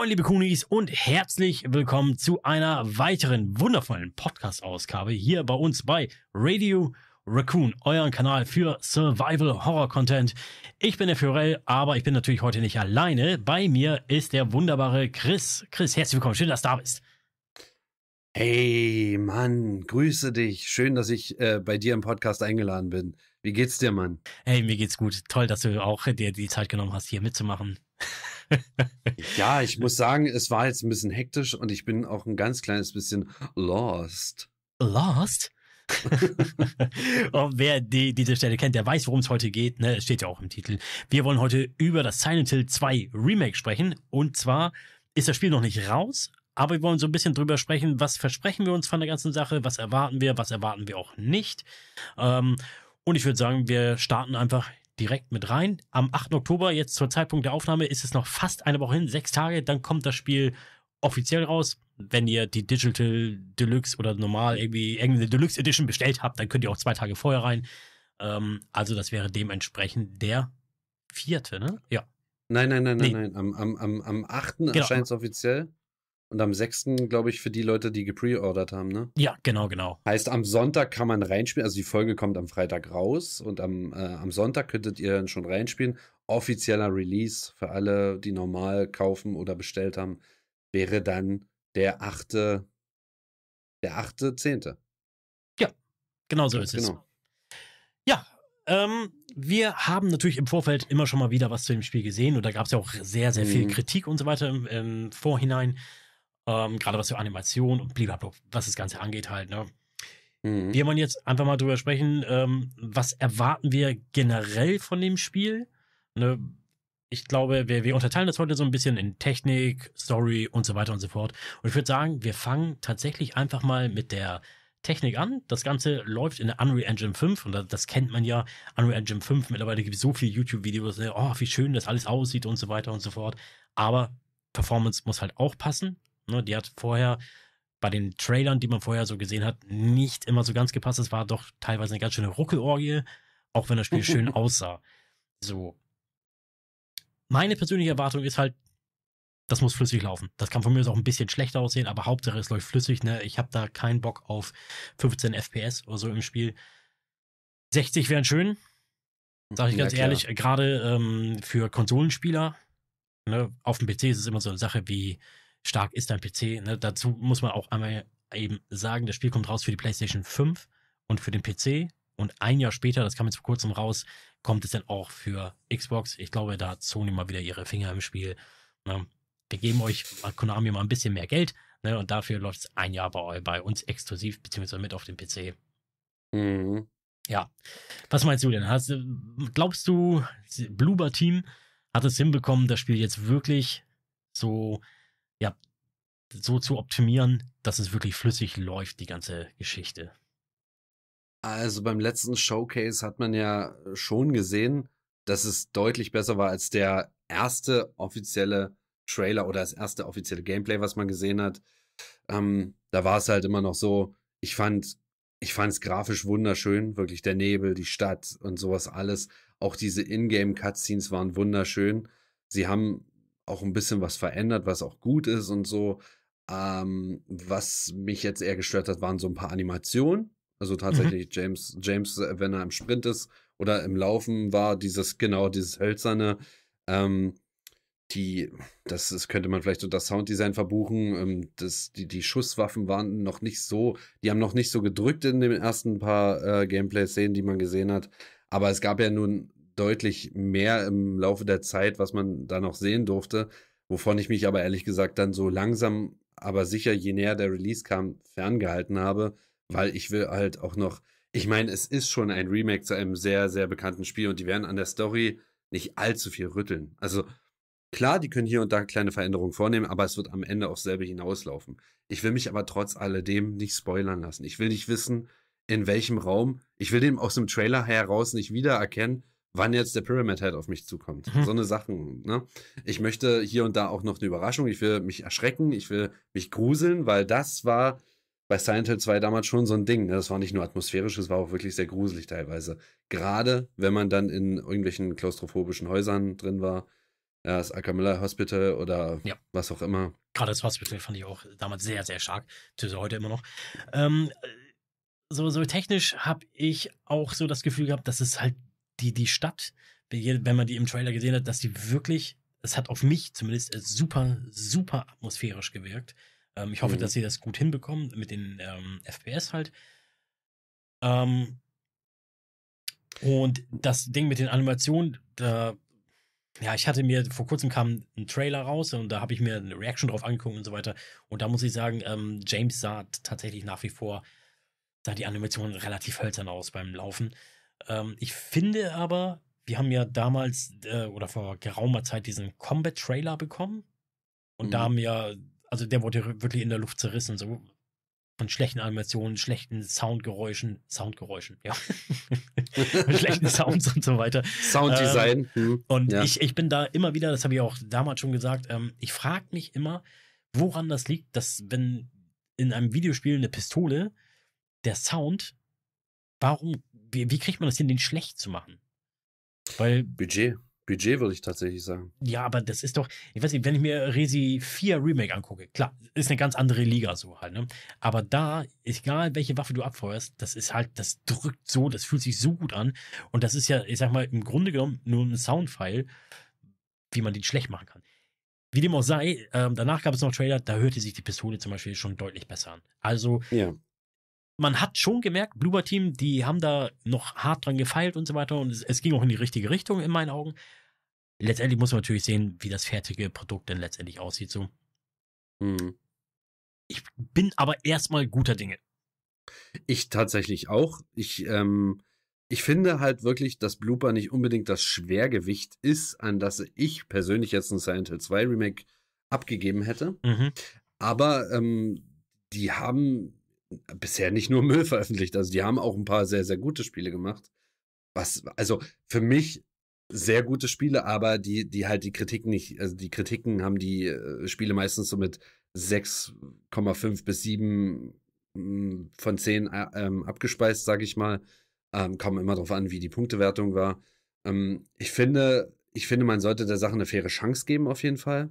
Moin, liebe Kunis und herzlich willkommen zu einer weiteren wundervollen Podcast-Ausgabe hier bei uns bei Radio Raccoon, euren Kanal für Survival Horror Content. Ich bin der Fiorell, aber ich bin natürlich heute nicht alleine. Bei mir ist der wunderbare Chris. Chris, herzlich willkommen. Schön, dass du da bist. Hey, Mann, grüße dich. Schön, dass ich äh, bei dir im Podcast eingeladen bin. Wie geht's dir, Mann? Hey, mir geht's gut. Toll, dass du auch dir die Zeit genommen hast, hier mitzumachen ja, ich äh. muss sagen, es war jetzt ein bisschen hektisch und ich bin auch ein ganz kleines bisschen lost. Lost? und oh, wer die, diese Stelle kennt, der weiß, worum es heute geht. Ne? Es steht ja auch im Titel. Wir wollen heute über das Silent Hill 2 Remake sprechen. Und zwar ist das Spiel noch nicht raus, aber wir wollen so ein bisschen drüber sprechen, was versprechen wir uns von der ganzen Sache, was erwarten wir, was erwarten wir auch nicht. Ähm, und ich würde sagen, wir starten einfach direkt mit rein. Am 8. Oktober, jetzt zur Zeitpunkt der Aufnahme, ist es noch fast eine Woche hin, sechs Tage, dann kommt das Spiel offiziell raus. Wenn ihr die Digital Deluxe oder normal irgendwie irgendeine Deluxe Edition bestellt habt, dann könnt ihr auch zwei Tage vorher rein. Ähm, also das wäre dementsprechend der vierte, ne? Ja. Nein, nein, nein, nee. nein, nein. Am, am, am, 8. Genau. erscheint es offiziell. Und am 6. glaube ich für die Leute, die gepreordert haben, ne? Ja, genau, genau. Heißt, am Sonntag kann man reinspielen. Also die Folge kommt am Freitag raus und am, äh, am Sonntag könntet ihr dann schon reinspielen. Offizieller Release für alle, die normal kaufen oder bestellt haben, wäre dann der 8. Der 8.10. Ja, genau so ist genau. es. Ja, ähm, wir haben natürlich im Vorfeld immer schon mal wieder was zu dem Spiel gesehen und da gab es ja auch sehr, sehr viel mhm. Kritik und so weiter im, im Vorhinein. Ähm, Gerade was für Animation und blablabla, was das Ganze angeht halt, ne? Mhm. Wir wollen jetzt einfach mal drüber sprechen, ähm, was erwarten wir generell von dem Spiel? Ne? Ich glaube, wir, wir unterteilen das heute so ein bisschen in Technik, Story und so weiter und so fort. Und ich würde sagen, wir fangen tatsächlich einfach mal mit der Technik an. Das Ganze läuft in der Unreal Engine 5 und das, das kennt man ja. Unreal Engine 5, mittlerweile gibt es so viele YouTube-Videos, ne? oh, wie schön das alles aussieht und so weiter und so fort. Aber Performance muss halt auch passen Ne, die hat vorher bei den Trailern, die man vorher so gesehen hat, nicht immer so ganz gepasst. Es war doch teilweise eine ganz schöne Ruckelorgie, auch wenn das Spiel schön aussah. So. Meine persönliche Erwartung ist halt, das muss flüssig laufen. Das kann von mir aus auch ein bisschen schlechter aussehen, aber Hauptsache es läuft flüssig. Ne? Ich habe da keinen Bock auf 15 FPS oder so im Spiel. 60 wären schön, sage ich ganz ja, ehrlich. Gerade ähm, für Konsolenspieler. Ne? Auf dem PC ist es immer so eine Sache wie stark ist dein PC. Ne? Dazu muss man auch einmal eben sagen, das Spiel kommt raus für die PlayStation 5 und für den PC. Und ein Jahr später, das kam jetzt vor kurzem raus, kommt es dann auch für Xbox. Ich glaube, da hat Sony mal wieder ihre Finger im Spiel. Ne? Wir geben euch Konami mal ein bisschen mehr Geld. Ne? Und dafür läuft es ein Jahr bei, bei uns exklusiv, beziehungsweise mit auf dem PC. Mhm. Ja. Was meinst du denn? Hast, äh, glaubst du, Bluber Team hat es hinbekommen, das Spiel jetzt wirklich so ja, so zu optimieren, dass es wirklich flüssig läuft, die ganze Geschichte. Also beim letzten Showcase hat man ja äh, schon gesehen, dass es deutlich besser war als der erste offizielle Trailer oder das erste offizielle Gameplay, was man gesehen hat. Ähm, da war es halt immer noch so, ich fand, ich fand es grafisch wunderschön, wirklich der Nebel, die Stadt und sowas alles. Auch diese Ingame-Cutscenes waren wunderschön. Sie haben auch ein bisschen was verändert, was auch gut ist und so. Ähm, was mich jetzt eher gestört hat, waren so ein paar Animationen. Also mhm. tatsächlich mhm. James, James, äh, wenn er im Sprint ist oder im Laufen war, dieses, genau, dieses hölzerne, ähm, die, das, das könnte man vielleicht unter Sounddesign verbuchen. Ähm, das, die, die Schusswaffen waren noch nicht so, die haben noch nicht so gedrückt in den ersten paar äh, Gameplay-Szenen, die man gesehen hat. Aber es gab ja nun deutlich mehr im Laufe der Zeit, was man da noch sehen durfte, wovon ich mich aber ehrlich gesagt dann so langsam, aber sicher, je näher der Release kam, ferngehalten habe, weil ich will halt auch noch, ich meine, es ist schon ein Remake zu einem sehr, sehr bekannten Spiel und die werden an der Story nicht allzu viel rütteln. Also klar, die können hier und da kleine Veränderungen vornehmen, aber es wird am Ende auch selber hinauslaufen. Ich will mich aber trotz alledem nicht spoilern lassen. Ich will nicht wissen, in welchem Raum. Ich will den aus dem Trailer heraus nicht wiedererkennen, wann jetzt der Pyramid Head auf mich zukommt. Mhm. So eine Sachen. Ne? Ich möchte hier und da auch noch eine Überraschung. Ich will mich erschrecken, ich will mich gruseln, weil das war bei Silent Hill 2 damals schon so ein Ding. Ne? Das war nicht nur atmosphärisch, es war auch wirklich sehr gruselig teilweise. Gerade wenn man dann in irgendwelchen klaustrophobischen Häusern drin war. Ja, das Akamilla Hospital oder ja. was auch immer. Gerade das Hospital fand ich auch damals sehr, sehr stark. Töte heute immer noch. Ähm, äh, so, so technisch habe ich auch so das Gefühl gehabt, dass es halt die, die Stadt, wenn man die im Trailer gesehen hat, dass die wirklich, es hat auf mich zumindest äh, super, super atmosphärisch gewirkt. Ähm, ich hoffe, mhm. dass sie das gut hinbekommen mit den ähm, FPS halt. Ähm, und das Ding mit den Animationen, da, ja, ich hatte mir, vor kurzem kam ein Trailer raus und da habe ich mir eine Reaction drauf angeguckt und so weiter. Und da muss ich sagen, ähm, James sah tatsächlich nach wie vor, sah die Animation relativ hölzern aus beim Laufen. Ähm, ich finde aber, wir haben ja damals äh, oder vor geraumer Zeit diesen Combat-Trailer bekommen. Und mhm. da haben ja, also der wurde wirklich in der Luft zerrissen, so von schlechten Animationen, schlechten Soundgeräuschen, Soundgeräuschen, ja. schlechten Sounds und so weiter. Sounddesign. Ähm, mhm. und ja. ich, ich bin da immer wieder, das habe ich auch damals schon gesagt, ähm, ich frage mich immer, woran das liegt, dass wenn in einem Videospiel eine Pistole, der Sound, warum wie, wie kriegt man das hin, den schlecht zu machen? Weil. Budget. Budget würde ich tatsächlich sagen. Ja, aber das ist doch, ich weiß nicht, wenn ich mir Resi 4 Remake angucke, klar, ist eine ganz andere Liga so halt, ne? Aber da, egal welche Waffe du abfeuerst, das ist halt, das drückt so, das fühlt sich so gut an. Und das ist ja, ich sag mal, im Grunde genommen nur ein Soundfile, wie man den schlecht machen kann. Wie dem auch sei, ähm, danach gab es noch einen Trailer, da hörte sich die Pistole zum Beispiel schon deutlich besser an. Also, ja man hat schon gemerkt, Bluber Team, die haben da noch hart dran gefeilt und so weiter und es, es ging auch in die richtige Richtung in meinen Augen. Letztendlich muss man natürlich sehen, wie das fertige Produkt denn letztendlich aussieht. So. Hm. Ich bin aber erstmal guter Dinge. Ich tatsächlich auch. Ich, ähm, ich finde halt wirklich, dass Blooper nicht unbedingt das Schwergewicht ist, an das ich persönlich jetzt ein Silent Hill 2 Remake abgegeben hätte. Mhm. Aber ähm, die haben bisher nicht nur Müll veröffentlicht. Also die haben auch ein paar sehr, sehr gute Spiele gemacht. Was, also für mich sehr gute Spiele, aber die, die halt die Kritiken nicht, also die Kritiken haben die äh, Spiele meistens so mit 6,5 bis 7 hm, von 10 äh, ähm, abgespeist, sag ich mal. Ähm, kam immer darauf an, wie die Punktewertung war. Ähm, ich finde, ich finde, man sollte der Sache eine faire Chance geben, auf jeden Fall.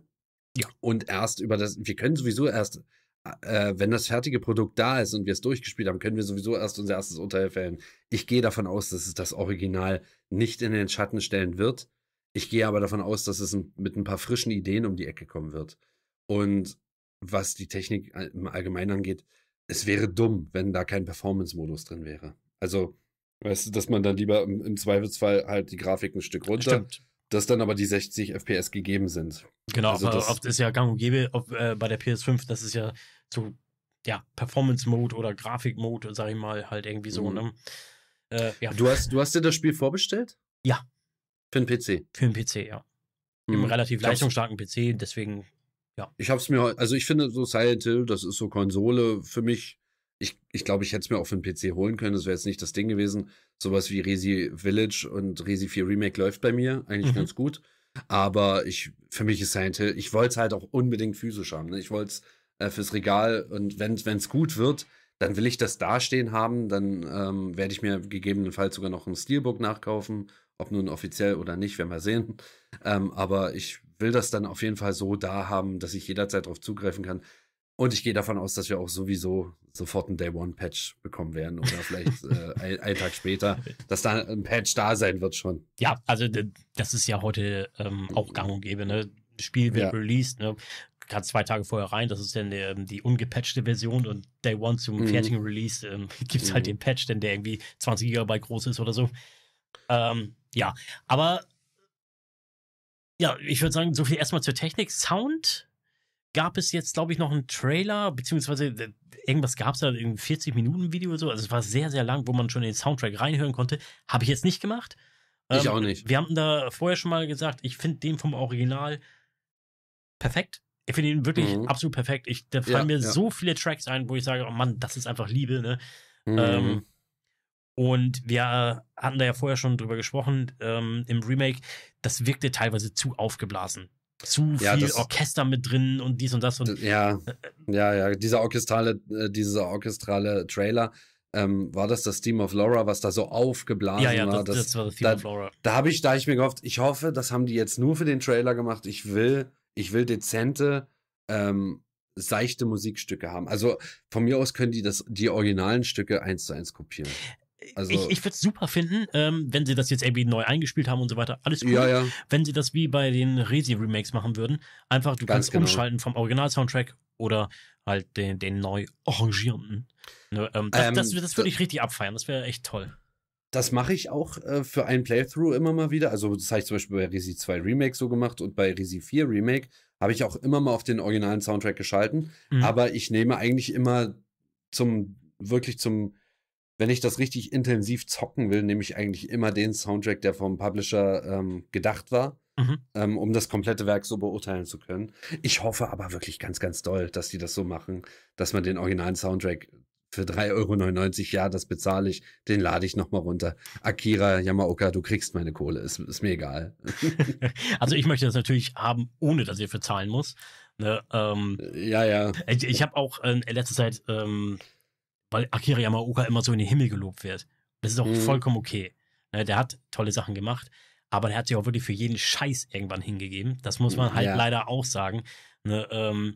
Ja. Und erst über das, wir können sowieso erst äh, wenn das fertige Produkt da ist und wir es durchgespielt haben, können wir sowieso erst unser erstes Urteil fällen. Ich gehe davon aus, dass es das Original nicht in den Schatten stellen wird. Ich gehe aber davon aus, dass es mit ein paar frischen Ideen um die Ecke kommen wird. Und was die Technik im Allgemeinen angeht, es wäre dumm, wenn da kein Performance-Modus drin wäre. Also, weißt du, dass man dann lieber im, im Zweifelsfall halt die Grafik ein Stück runter Stimmt dass dann aber die 60 FPS gegeben sind. Genau, also aber oft ist ja gang und gäbe auf, äh, bei der PS5, das ist ja so, ja, Performance-Mode oder Grafik-Mode, sag ich mal, halt irgendwie so, mhm. ne? Äh, ja. du, hast, du hast dir das Spiel vorbestellt? Ja. Für den PC? Für den PC, ja. Mhm. Im relativ leistungsstarken PC, deswegen, ja. Ich hab's mir, also ich finde so Silent Hill, das ist so Konsole für mich ich, ich glaube, ich hätte es mir auch für den PC holen können. Das wäre jetzt nicht das Ding gewesen. Sowas wie Resi Village und Resi 4 Remake läuft bei mir eigentlich mhm. ganz gut. Aber ich, für mich ist Silent Hill, ich wollte es halt auch unbedingt physisch haben. Ne? Ich wollte es äh, fürs Regal und wenn es gut wird, dann will ich das dastehen haben. Dann ähm, werde ich mir gegebenenfalls sogar noch ein Steelbook nachkaufen. Ob nun offiziell oder nicht, werden wir sehen. Ähm, aber ich will das dann auf jeden Fall so da haben, dass ich jederzeit darauf zugreifen kann. Und ich gehe davon aus, dass wir auch sowieso sofort einen Day One Patch bekommen werden oder vielleicht äh, ein, einen Tag später, dass da ein Patch da sein wird schon. Ja, also das ist ja heute ähm, auch gang und gäbe. Ne? Spiel wird ja. released, ne? gerade zwei Tage vorher rein. Das ist dann äh, die ungepatchte Version und Day One zum mhm. fertigen Release ähm, gibt's halt mhm. halt den Patch, denn der irgendwie 20 Gigabyte groß ist oder so. Ähm, ja, aber ja, ich würde sagen, so viel erstmal zur Technik. Sound gab es jetzt, glaube ich, noch einen Trailer, beziehungsweise äh, irgendwas gab es da, ein 40-Minuten-Video oder so. Also es war sehr, sehr lang, wo man schon den Soundtrack reinhören konnte. Habe ich jetzt nicht gemacht. Ich ähm, auch nicht. Wir haben da vorher schon mal gesagt, ich finde den vom Original perfekt. Ich finde ihn wirklich mhm. absolut perfekt. Ich, da fallen ja, mir ja. so viele Tracks ein, wo ich sage, oh Mann, das ist einfach Liebe, ne? Ähm, mhm. Ähm, und wir hatten da ja vorher schon drüber gesprochen ähm, im Remake, das wirkte teilweise zu aufgeblasen zu ja, viel Orchester mit drin und dies und das und ja, äh, äh. ja, ja. Dieser orchestrale, äh, dieser orchestrale Trailer. Ähm, war das das Theme of Laura, was da so aufgeblasen ja, ja, war? Das, das, das war das Theme da, of Laura. Da habe ich, da hab ich mir gehofft, ich hoffe, das haben die jetzt nur für den Trailer gemacht. Ich will, ich will dezente, ähm, seichte Musikstücke haben. Also von mir aus können die das, die originalen Stücke eins zu eins kopieren. Also, ich ich würde es super finden, ähm, wenn sie das jetzt irgendwie neu eingespielt haben und so weiter. Alles cool. Ja, ja. Wenn sie das wie bei den Resi-Remakes machen würden. Einfach, du kannst genau. umschalten vom Original-Soundtrack oder halt den, den neu orangierenden. Ne, ähm, das, ähm, das, das würde ich richtig abfeiern. Das wäre echt toll. Das mache ich auch äh, für einen Playthrough immer mal wieder. Also, das habe ich zum Beispiel bei Resi 2 Remake so gemacht und bei Resi 4 Remake habe ich auch immer mal auf den originalen Soundtrack geschalten. Mhm. Aber ich nehme eigentlich immer zum, wirklich zum wenn ich das richtig intensiv zocken will, nehme ich eigentlich immer den Soundtrack, der vom Publisher ähm, gedacht war, mhm. ähm, um das komplette Werk so beurteilen zu können. Ich hoffe aber wirklich ganz, ganz doll, dass die das so machen, dass man den originalen Soundtrack für 3,99 Euro, ja, das bezahle ich, den lade ich nochmal runter. Akira Yamaoka, du kriegst meine Kohle, ist, ist mir egal. also ich möchte das natürlich haben, ohne dass ihr für zahlen muss. Ne, ähm, ja, ja. Ich, ich habe auch in letzter Zeit ähm, weil Akira Yamaoka immer so in den Himmel gelobt wird. Das ist auch mhm. vollkommen okay. Ne, der hat tolle Sachen gemacht, aber der hat sich auch wirklich für jeden Scheiß irgendwann hingegeben. Das muss man halt ja. leider auch sagen. Ne, ähm,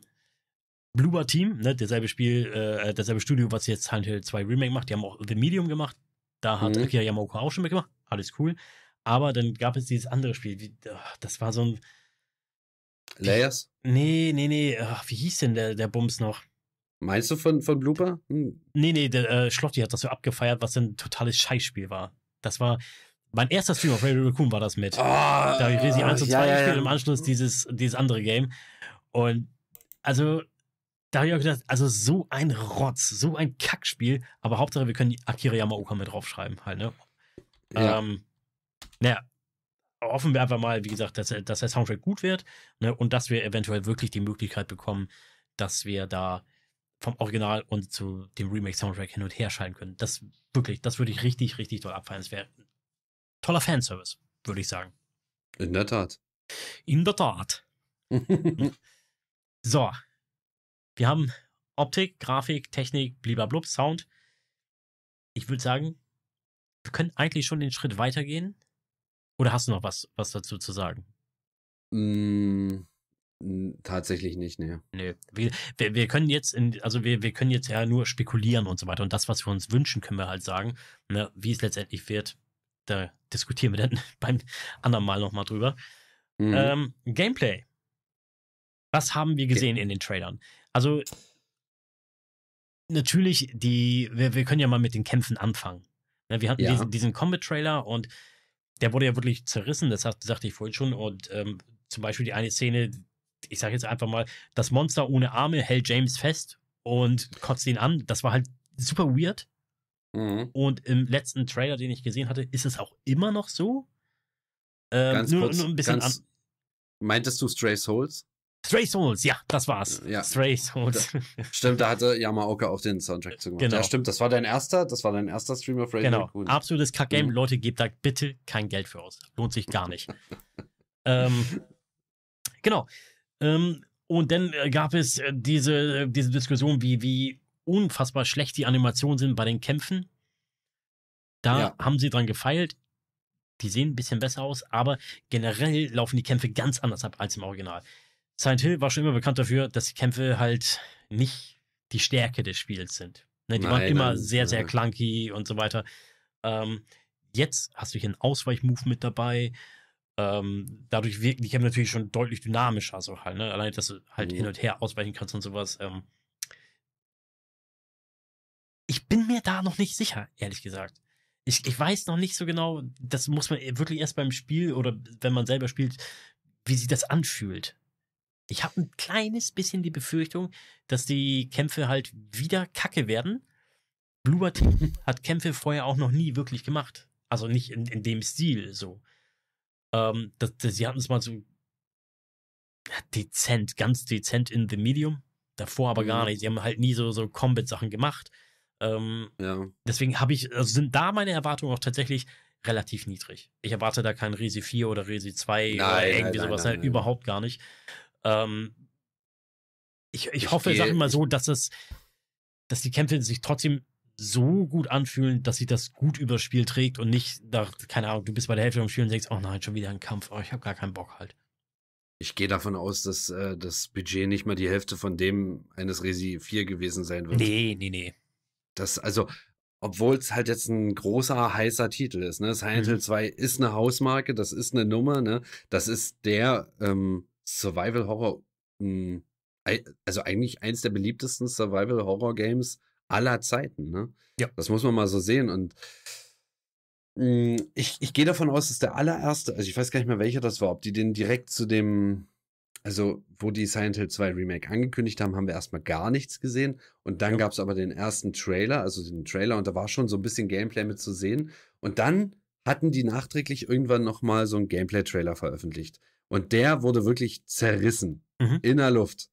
Bluber Team, ne, derselbe Spiel, äh, dasselbe Studio, was jetzt Silent Hill 2 Remake macht, die haben auch The Medium gemacht. Da hat mhm. Akira Yamaoka auch schon mitgemacht. Alles cool. Aber dann gab es dieses andere Spiel, wie, ach, das war so ein. Layers? Nee, nee, nee. Ach, wie hieß denn der, der Bums noch? Meinst du von, von Blooper? Hm. Nee, nee, der äh, Schlotti hat das so abgefeiert, was ein totales Scheißspiel war. Das war mein erster Stream auf Radio Raccoon war das mit. Oh, da habe ich Resi 1 und 2 ja, gespielt ja. im Anschluss dieses, dieses andere Game. Und also, da habe ich auch gedacht, also so ein Rotz, so ein Kackspiel, aber Hauptsache, wir können Akira Yamaoka mit draufschreiben, halt, ne? Ja. Ähm, naja, hoffen wir einfach mal, wie gesagt, dass, dass der Soundtrack gut wird ne, und dass wir eventuell wirklich die Möglichkeit bekommen, dass wir da vom Original und zu dem Remake-Soundtrack hin und her schalten können. Das wirklich, das würde ich richtig, richtig toll abfallen. Es wäre ein toller Fanservice, würde ich sagen. In der Tat. In der Tat. so. Wir haben Optik, Grafik, Technik, blub, Sound. Ich würde sagen, wir können eigentlich schon den Schritt weitergehen. Oder hast du noch was, was dazu zu sagen? Mm, Tatsächlich nicht, ne. Nee. Wir, wir, wir können jetzt, in, also wir, wir können jetzt ja nur spekulieren und so weiter. Und das, was wir uns wünschen, können wir halt sagen. Ne, wie es letztendlich wird, da diskutieren wir dann beim anderen Mal nochmal drüber. Mhm. Ähm, Gameplay. Was haben wir gesehen Ge in den Trailern? Also, natürlich, die, wir, wir können ja mal mit den Kämpfen anfangen. Ne, wir hatten ja. diesen, diesen Combat-Trailer und der wurde ja wirklich zerrissen, das sagte ich vorhin schon. Und ähm, zum Beispiel die eine Szene, ich sage jetzt einfach mal, das Monster ohne Arme hält James fest und kotzt ihn an. Das war halt super weird. Mhm. Und im letzten Trailer, den ich gesehen hatte, ist es auch immer noch so. Ähm, ganz nur, kurz, nur ein bisschen ganz, Meintest du Stray Souls? Stray Souls, ja, das war's. Äh, ja. Stray Souls. Da, stimmt, da hatte Yamaoka auch den Soundtrack zu gemacht. Genau. Ja, stimmt, das war dein erster, das war dein erster Stream of Radio. Genau, Raccoon. absolutes Kackgame. Mhm. Leute, gebt da bitte kein Geld für aus. Lohnt sich gar nicht. ähm, genau. Ähm, und dann äh, gab es äh, diese, äh, diese Diskussion, wie, wie unfassbar schlecht die Animationen sind bei den Kämpfen. Da ja. haben sie dran gefeilt. Die sehen ein bisschen besser aus, aber generell laufen die Kämpfe ganz anders ab als im Original. Silent Hill war schon immer bekannt dafür, dass die Kämpfe halt nicht die Stärke des Spiels sind. Ne, die nein, waren immer nein, sehr, sehr clunky und so weiter. Ähm, jetzt hast du hier einen Ausweichmove mit dabei. Ähm, dadurch wirken die Kämpfe natürlich schon deutlich dynamischer, so halt, ne? Allein, dass du halt mhm. hin und her ausweichen kannst und sowas. Ähm. Ich bin mir da noch nicht sicher, ehrlich gesagt. Ich, ich weiß noch nicht so genau, das muss man wirklich erst beim Spiel oder wenn man selber spielt, wie sich das anfühlt. Ich habe ein kleines bisschen die Befürchtung, dass die Kämpfe halt wieder kacke werden. Blue Team hat Kämpfe vorher auch noch nie wirklich gemacht. Also nicht in, in dem Stil so. Ähm, das, das, sie hatten es mal so dezent, ganz dezent in The Medium. Davor aber gar mhm. nicht. Sie haben halt nie so, so Combat-Sachen gemacht. Ähm, ja. Deswegen habe ich, also sind da meine Erwartungen auch tatsächlich relativ niedrig. Ich erwarte da kein Resi 4 oder Resi 2 nein, oder irgendwie nein, sowas. Nein, halt Überhaupt gar nicht. Ähm, ich, ich, ich, hoffe, sag ich mal so, dass es, dass die Kämpfe sich trotzdem so gut anfühlen, dass sich das gut übers Spiel trägt und nicht nach, keine Ahnung, du bist bei der Hälfte vom Spiel und denkst, oh nein, schon wieder ein Kampf, oh, ich habe gar keinen Bock halt. Ich gehe davon aus, dass äh, das Budget nicht mal die Hälfte von dem eines Resi 4 gewesen sein wird. Nee, nee, nee. Das, also, obwohl es halt jetzt ein großer, heißer Titel ist, ne? Silent mhm. Hill mhm. 2 ist eine Hausmarke, das ist eine Nummer, ne? Das ist der ähm, Survival Horror, mh, hm, also eigentlich eins der beliebtesten Survival Horror Games aller Zeiten. Ne? Ja. Das muss man mal so sehen. Und hm, ich, ich gehe davon aus, dass der allererste, also ich weiß gar nicht mehr, welcher das war, ob die den direkt zu dem, also wo die Silent Hill 2 Remake angekündigt haben, haben wir erstmal gar nichts gesehen. Und dann ja. gab es aber den ersten Trailer, also den Trailer, und da war schon so ein bisschen Gameplay mit zu sehen. Und dann hatten die nachträglich irgendwann nochmal so einen Gameplay-Trailer veröffentlicht. Und der wurde wirklich zerrissen mhm. in der Luft.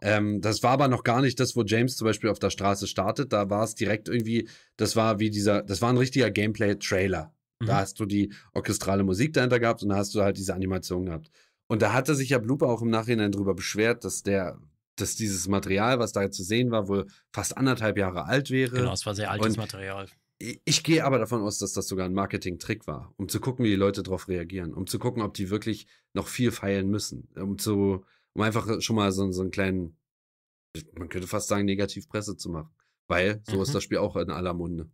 Ähm, das war aber noch gar nicht das, wo James zum Beispiel auf der Straße startet. Da war es direkt irgendwie, das war wie dieser, das war ein richtiger Gameplay-Trailer. Mhm. Da hast du die orchestrale Musik dahinter gehabt und da hast du halt diese Animation gehabt. Und da hatte sich ja Blooper auch im Nachhinein drüber beschwert, dass der, dass dieses Material, was da zu sehen war, wohl fast anderthalb Jahre alt wäre. Genau, es war sehr altes und Material. ich gehe aber davon aus, dass das sogar ein Marketing-Trick war, um zu gucken, wie die Leute darauf reagieren, um zu gucken, ob die wirklich noch viel feilen müssen, um zu, um einfach schon mal so, so einen kleinen, man könnte fast sagen, negativ Presse zu machen. Weil so mhm. ist das Spiel auch in aller Munde.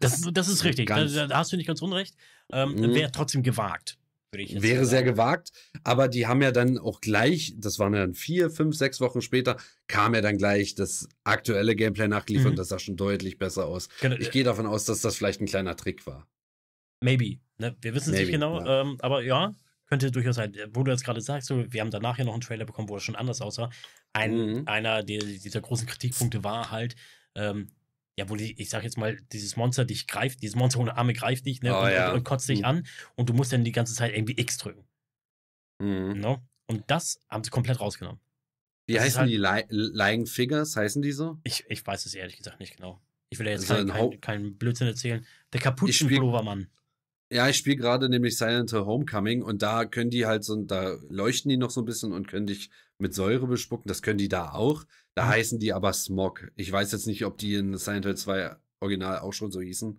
Das, das ist richtig. Ganz, da, da, hast du nicht ganz unrecht. Ähm, mhm. Wäre trotzdem gewagt. Wäre sehr gewagt, aber die haben ja dann auch gleich, das waren ja dann vier, fünf, sechs Wochen später, kam ja dann gleich das aktuelle Gameplay nachgeliefert mhm. und das sah schon deutlich besser aus. Genau. Ich äh gehe davon aus, dass das vielleicht ein kleiner Trick war. Maybe. Ne? Wir wissen es nicht genau, ja. Ähm, aber ja, könnte durchaus sein, wo du jetzt gerade sagst, so, wir haben danach ja noch einen Trailer bekommen, wo das schon anders aussah. Ein, mhm. Einer der, dieser großen Kritikpunkte war halt, ähm, ja, wo die, ich sag jetzt mal, dieses Monster dich greift, dieses Monster ohne Arme greift dich ne, oh, und, ja. und, und, kotzt dich mhm. an und du musst dann die ganze Zeit irgendwie X drücken. Mhm. No? Ne? Und das haben sie komplett rausgenommen. Wie das heißen halt, die? Lying Figures, heißen die so? Ich, ich weiß es ehrlich gesagt nicht genau. Ich will ja jetzt halt keinen kein, kein Blödsinn erzählen. Der Kapuzenpullovermann. Ja, ich spiele gerade nämlich Silent Hill Homecoming und da können die halt so, da leuchten die noch so ein bisschen und können dich mit Säure bespucken. Das können die da auch. Da mhm. heißen die aber Smog. Ich weiß jetzt nicht, ob die in Silent Hill 2 original auch schon so hießen.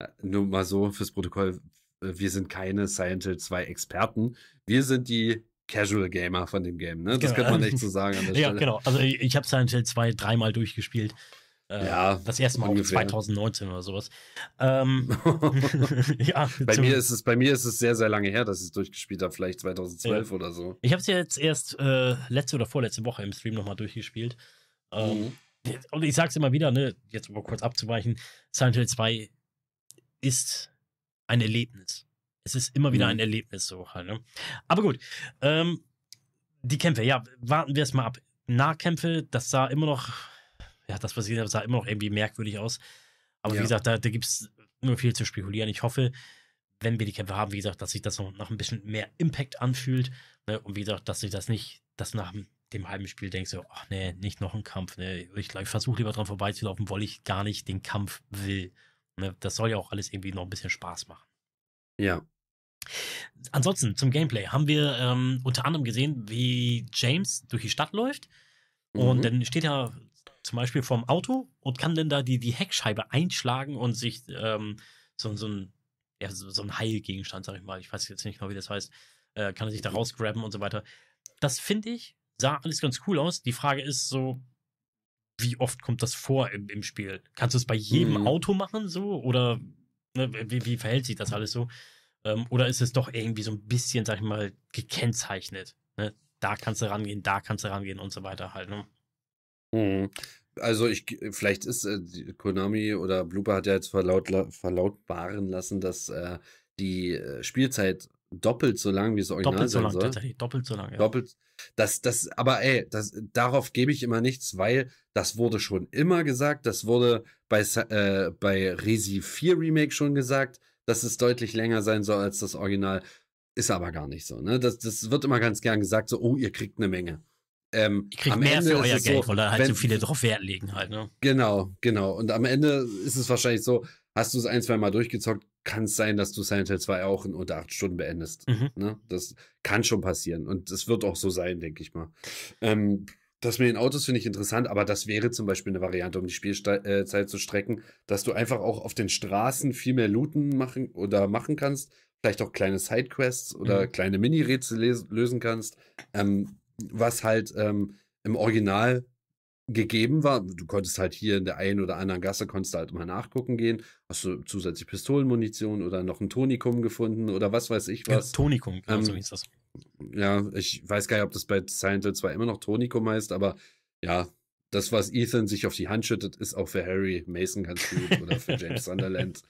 Äh, nur mal so fürs Protokoll. Äh, wir sind keine Silent Hill 2 Experten. Wir sind die Casual Gamer von dem Game, ne? Das genau. kann man echt so sagen. ja, Stelle. genau. Also ich, ich habe Silent Hill 2 dreimal durchgespielt. Äh, ja, das erste Mal ungefähr. 2019 oder sowas. Ähm, ja, bei, mir ist es, bei mir ist es sehr, sehr lange her, dass ich es durchgespielt habe, vielleicht 2012 ja. oder so. Ich habe es ja jetzt erst äh, letzte oder vorletzte Woche im Stream nochmal durchgespielt. Ähm, mhm. Und ich sage es immer wieder, ne, jetzt mal kurz abzuweichen, Silent Hill 2 ist ein Erlebnis. Es ist immer wieder mhm. ein Erlebnis, so halt, ne? Aber gut, ähm, die Kämpfe, ja, warten wir es mal ab. Nahkämpfe, das sah immer noch ja, das, was ich gesagt habe, sah immer noch irgendwie merkwürdig aus. Aber ja. wie gesagt, da, da gibt es nur viel zu spekulieren. Ich hoffe, wenn wir die Kämpfe haben, wie gesagt, dass sich das noch, noch ein bisschen mehr Impact anfühlt. Ne? Und wie gesagt, dass sich das nicht, dass nach dem halben Spiel denkst du, ach nee, nicht noch ein Kampf. Ne? Ich, ich versuche lieber dran vorbeizulaufen, weil ich gar nicht den Kampf will. Ne? Das soll ja auch alles irgendwie noch ein bisschen Spaß machen. Ja. Ansonsten zum Gameplay haben wir ähm, unter anderem gesehen, wie James durch die Stadt läuft. Und mhm. dann steht er zum Beispiel vom Auto und kann dann da die, die Heckscheibe einschlagen und sich ähm, so, so, ein, ja, so ein Heilgegenstand, sag ich mal, ich weiß jetzt nicht genau, wie das heißt, äh, kann er sich da mhm. rausgraben und so weiter. Das finde ich, sah alles ganz cool aus. Die Frage ist so, wie oft kommt das vor im, im Spiel? Kannst du es bei jedem mhm. Auto machen so? Oder ne, wie, wie, verhält sich das alles so? Ähm, oder ist es doch irgendwie so ein bisschen, sag ich mal, gekennzeichnet? Ne? Da kannst du rangehen, da kannst du rangehen und so weiter halt. Ne? Mhm. Also ich, vielleicht ist äh, Konami oder Blooper hat ja jetzt verlaut, verlautbaren lassen, dass äh, die äh, Spielzeit doppelt so lang wie es original doppelt so lang, soll. Tatsächlich, doppelt so lang, ja. Doppelt. Das, das, aber ey, das, darauf gebe ich immer nichts, weil das wurde schon immer gesagt, das wurde bei, äh, bei Resi 4 Remake schon gesagt, dass es deutlich länger sein soll als das Original. Ist aber gar nicht so, ne? Das, das wird immer ganz gern gesagt, so, oh, ihr kriegt eine Menge. Ähm, ich krieg mehr Ende für euer Geld, so, weil da halt wenn, so viele drauf Wert legen halt. Ne? Genau, genau. Und am Ende ist es wahrscheinlich so, hast du es ein, zwei Mal durchgezockt, kann es sein, dass du Silent Hill 2 auch in unter acht Stunden beendest. Mhm. Ne? Das kann schon passieren und es wird auch so sein, denke ich mal. Ähm, das mit den Autos finde ich interessant, aber das wäre zum Beispiel eine Variante, um die Spielzeit äh, zu strecken, dass du einfach auch auf den Straßen viel mehr Looten machen oder machen kannst, vielleicht auch kleine Sidequests oder mhm. kleine Mini-Rätsel lösen kannst. Ähm, was halt ähm, im Original gegeben war. Du konntest halt hier in der einen oder anderen Gasse konntest halt mal nachgucken gehen. Hast du zusätzlich Pistolenmunition oder noch ein Tonikum gefunden oder was weiß ich was. Ja, Tonikum, genau ähm, so hieß das. Ja, ich weiß gar nicht, ob das bei Silent Hill 2 immer noch Tonikum heißt, aber ja, das, was Ethan sich auf die Hand schüttet, ist auch für Harry Mason ganz gut oder für James Sunderland.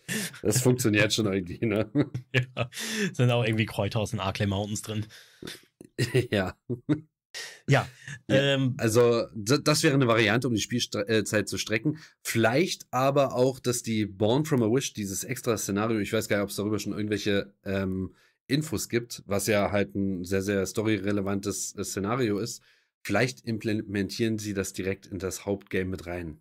Das funktioniert schon irgendwie, ne? Ja, sind auch irgendwie Kräuter aus den Arklay Mountains drin. Ja. Ja, ja. Ähm, also das wäre eine Variante, um die Spielzeit äh, zu strecken. Vielleicht aber auch, dass die Born from a Wish, dieses extra Szenario, ich weiß gar nicht, ob es darüber schon irgendwelche ähm, Infos gibt, was ja halt ein sehr, sehr storyrelevantes äh, Szenario ist. Vielleicht implementieren sie das direkt in das Hauptgame mit rein.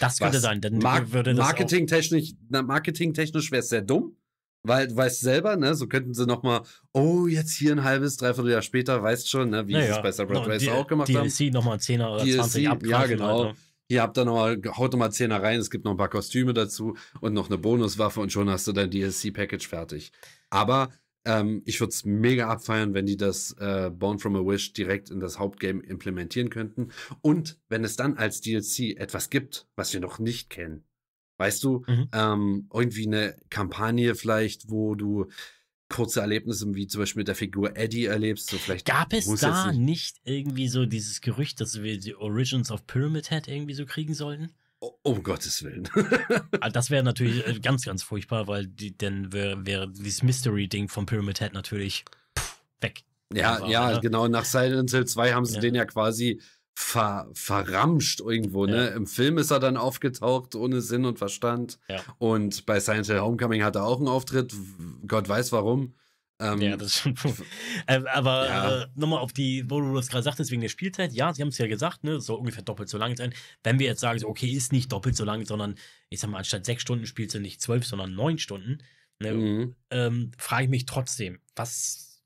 Das könnte was sein, denn Mar würde das marketingtechnisch, marketingtechnisch wäre es sehr dumm, weil du weißt selber, ne, so könnten sie nochmal, oh, jetzt hier ein halbes, dreiviertel Jahr später, weißt schon, ne, wie naja, es bei Separate Race auch gemacht DLC haben. DLC nochmal 10 er oder DLC, 20 abgreifen, Ja, halt, genau. Alter. Ne? Ihr habt ihr nochmal, haut nochmal 10 rein, es gibt noch ein paar Kostüme dazu und noch eine Bonuswaffe und schon hast du dein DLC-Package fertig. Aber ähm, ich würde es mega abfeiern, wenn die das äh, Born from a Wish direkt in das Hauptgame implementieren könnten. Und wenn es dann als DLC etwas gibt, was wir noch nicht kennen, Weißt du, mhm. ähm, irgendwie eine Kampagne vielleicht, wo du kurze Erlebnisse wie zum Beispiel mit der Figur Eddie erlebst. So vielleicht Gab es da nicht, nicht, irgendwie so dieses Gerücht, dass wir die Origins of Pyramid Head irgendwie so kriegen sollten? Oh, um Gottes Willen. Ah, das wäre natürlich äh, ganz, ganz furchtbar, weil die, dann wäre wär dieses Mystery-Ding von Pyramid Head natürlich pff, weg. Ja, ja, ne? genau. Nach Silent Hill 2 haben sie ja. den ja quasi ver, verramscht irgendwo. Ne? Ja. Ne? Im Film ist er dann aufgetaucht ohne Sinn und Verstand. Ja. Und bei Silent Hill Homecoming hat er auch einen Auftritt. Gott weiß warum. Ähm, ja, das ist schon. Ähm, aber ja. äh, nochmal auf die, wo du das gerade sagtest, wegen der Spielzeit. Ja, sie haben es ja gesagt, ne, soll ungefähr doppelt so lang sein. Wenn wir jetzt sagen, so, okay, ist nicht doppelt so lang, sondern ich sag mal, anstatt sechs Stunden spielst du nicht zwölf, sondern neun Stunden. Ne, mhm. ähm, frage ich mich trotzdem, was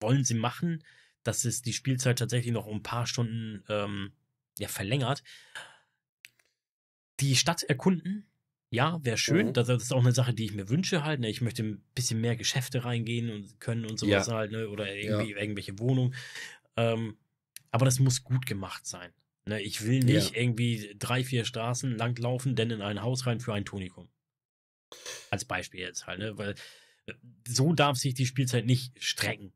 wollen sie machen? dass es die Spielzeit tatsächlich noch um ein paar Stunden ähm, ja, verlängert. Die Stadt erkunden, ja, wäre schön. Mhm. Das, das, ist auch eine Sache, die ich mir wünsche halt. Ne? Ich möchte ein bisschen mehr Geschäfte reingehen und können und sowas ja. halt, ne? Oder irgendwie ja. irgendwelche Wohnungen. Ähm, aber das muss gut gemacht sein. Ne? Ich will nicht ja. irgendwie drei, vier Straßen lang laufen, denn in ein Haus rein für ein Tonikum. Als Beispiel jetzt halt, ne? Weil äh, so darf sich die Spielzeit nicht strecken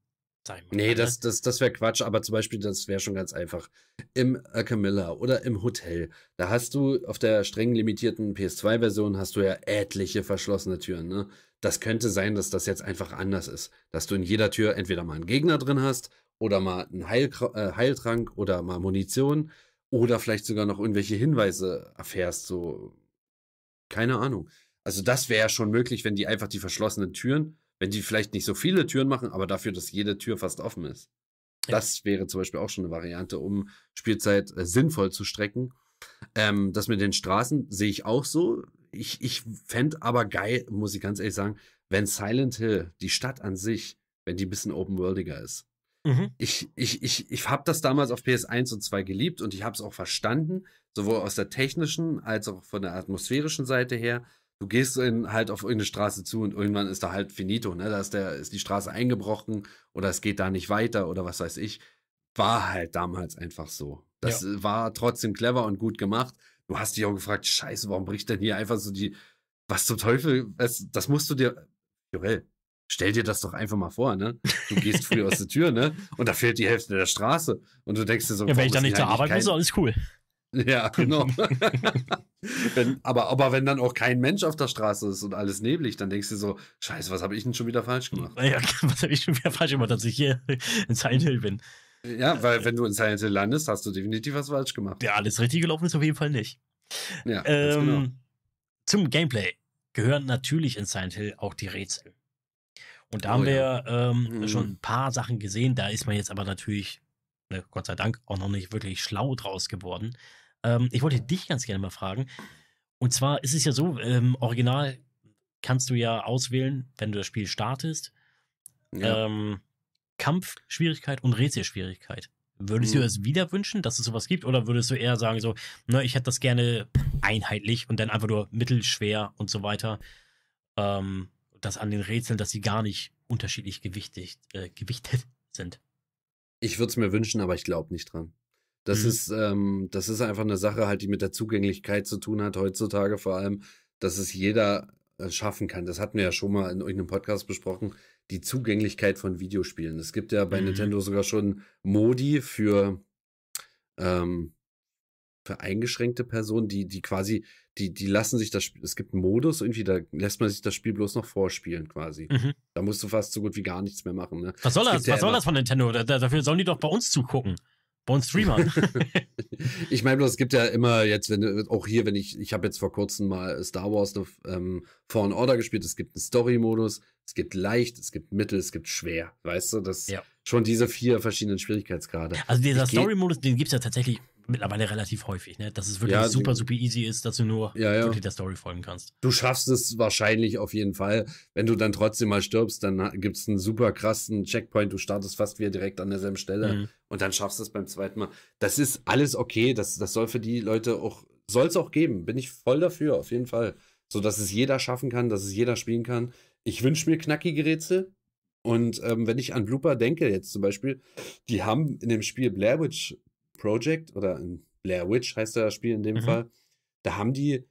sein. Nee, ne? das, das, das wäre Quatsch, aber zum Beispiel, das wäre schon ganz einfach. Im Camilla oder im Hotel, da hast du auf der streng limitierten PS2-Version hast du ja etliche verschlossene Türen. Ne? Das könnte sein, dass das jetzt einfach anders ist. Dass du in jeder Tür entweder mal einen Gegner drin hast oder mal einen Heil äh, Heiltrank oder mal Munition oder vielleicht sogar noch irgendwelche Hinweise erfährst, so keine Ahnung. Also das wäre schon möglich, wenn die einfach die verschlossenen Türen wenn die vielleicht nicht so viele Türen machen, aber dafür, dass jede Tür fast offen ist. Ja. Das wäre zum Beispiel auch schon eine Variante, um Spielzeit äh, sinnvoll zu strecken. Ähm, das mit den Straßen sehe ich auch so. Ich, ich fände aber geil, muss ich ganz ehrlich sagen, wenn Silent Hill, die Stadt an sich, wenn die ein bisschen open-worldiger ist. Mhm. Ich, ich, ich, ich habe das damals auf PS1 und 2 geliebt und ich habe es auch verstanden, sowohl aus der technischen als auch von der atmosphärischen Seite her du gehst in, halt auf irgendeine Straße zu und irgendwann ist da halt finito, ne? Da ist, der, ist die Straße eingebrochen oder es geht da nicht weiter oder was weiß ich. War halt damals einfach so. Das ja. war trotzdem clever und gut gemacht. Du hast dich auch gefragt, scheiße, warum bricht denn hier einfach so die, was zum Teufel, das, das musst du dir, Jorel, stell dir das doch einfach mal vor, ne? Du gehst früh aus der Tür, ne? Und da fehlt die Hälfte der Straße. Und du denkst dir so, ja, wenn ich da nicht zur Arbeit kein... muss, alles cool. Ja, genau. genau. wenn, aber, aber wenn dann auch kein Mensch auf der Straße ist und alles neblig, dann denkst du so, scheiße, was habe ich denn schon wieder falsch gemacht? Ja, was habe ich schon wieder falsch gemacht, dass ich hier in Silent Hill bin? Ja, weil wenn du in Silent Hill landest, hast du definitiv was falsch gemacht. Ja, alles richtig gelaufen ist auf jeden Fall nicht. Ja, ähm, genau. Zum Gameplay gehören natürlich in Silent Hill auch die Rätsel. Und da oh, haben wir ja. ähm, mhm. schon ein paar Sachen gesehen, da ist man jetzt aber natürlich, ne, Gott sei Dank, auch noch nicht wirklich schlau draus geworden. Ähm, ich wollte dich ganz gerne mal fragen. Und zwar ist es ja so, ähm, original kannst du ja auswählen, wenn du das Spiel startest. Ja. Ähm, Kampfschwierigkeit und Rätselschwierigkeit. Würdest mhm. du es hm. wieder wünschen, dass es sowas gibt? Oder würdest du eher sagen, so, ne, ich hätte das gerne einheitlich und dann einfach nur mittelschwer und so weiter? Ähm, dass an den Rätseln, dass sie gar nicht unterschiedlich gewichtig, äh, gewichtet sind. Ich würde es mir wünschen, aber ich glaube nicht dran. Das mhm. ist, ähm, das ist einfach eine Sache halt, die mit der Zugänglichkeit zu tun hat, heutzutage vor allem, dass es jeder äh, schaffen kann. Das hatten wir ja schon mal in irgendeinem Podcast besprochen. Die Zugänglichkeit von Videospielen. Es gibt ja bei mhm. Nintendo sogar schon Modi für, ähm, für eingeschränkte Personen, die, die quasi, die, die lassen sich das Spiel, es gibt einen Modus irgendwie, da lässt man sich das Spiel bloß noch vorspielen quasi. Mhm. Da musst du fast so gut wie gar nichts mehr machen. Ne? Was soll das? Was ja soll das von Nintendo? dafür sollen die doch bei uns zugucken bei uns ich meine es gibt ja immer jetzt, wenn auch hier, wenn ich, ich habe jetzt vor kurzem mal Star Wars The ähm, Fallen Order gespielt, es gibt einen Story-Modus, es gibt leicht, es gibt mittel, es gibt schwer. Weißt du, das ja. schon diese vier verschiedenen Schwierigkeitsgrade. Also dieser Story-Modus, den gibt es ja tatsächlich mittlerweile relativ häufig, ne? Dass es wirklich ja, super, super easy ist, dass du nur ja, ja. wirklich der Story folgen kannst. Du schaffst es wahrscheinlich auf jeden Fall. Wenn du dann trotzdem mal stirbst, dann gibt es einen super krassen Checkpoint. Du startest fast wieder direkt an derselben Stelle mhm. und dann schaffst du es beim zweiten Mal. Das ist alles okay. Das, das soll für die Leute auch, soll es auch geben. Bin ich voll dafür, auf jeden Fall. So dass es jeder schaffen kann, dass es jeder spielen kann. Ich wünsche mir knackige Rätsel, und ähm, wenn ich an Blooper denke, jetzt zum Beispiel, die haben in dem Spiel Blair Witch Project oder in Blair Witch heißt das Spiel in dem mhm. Fall, da haben die,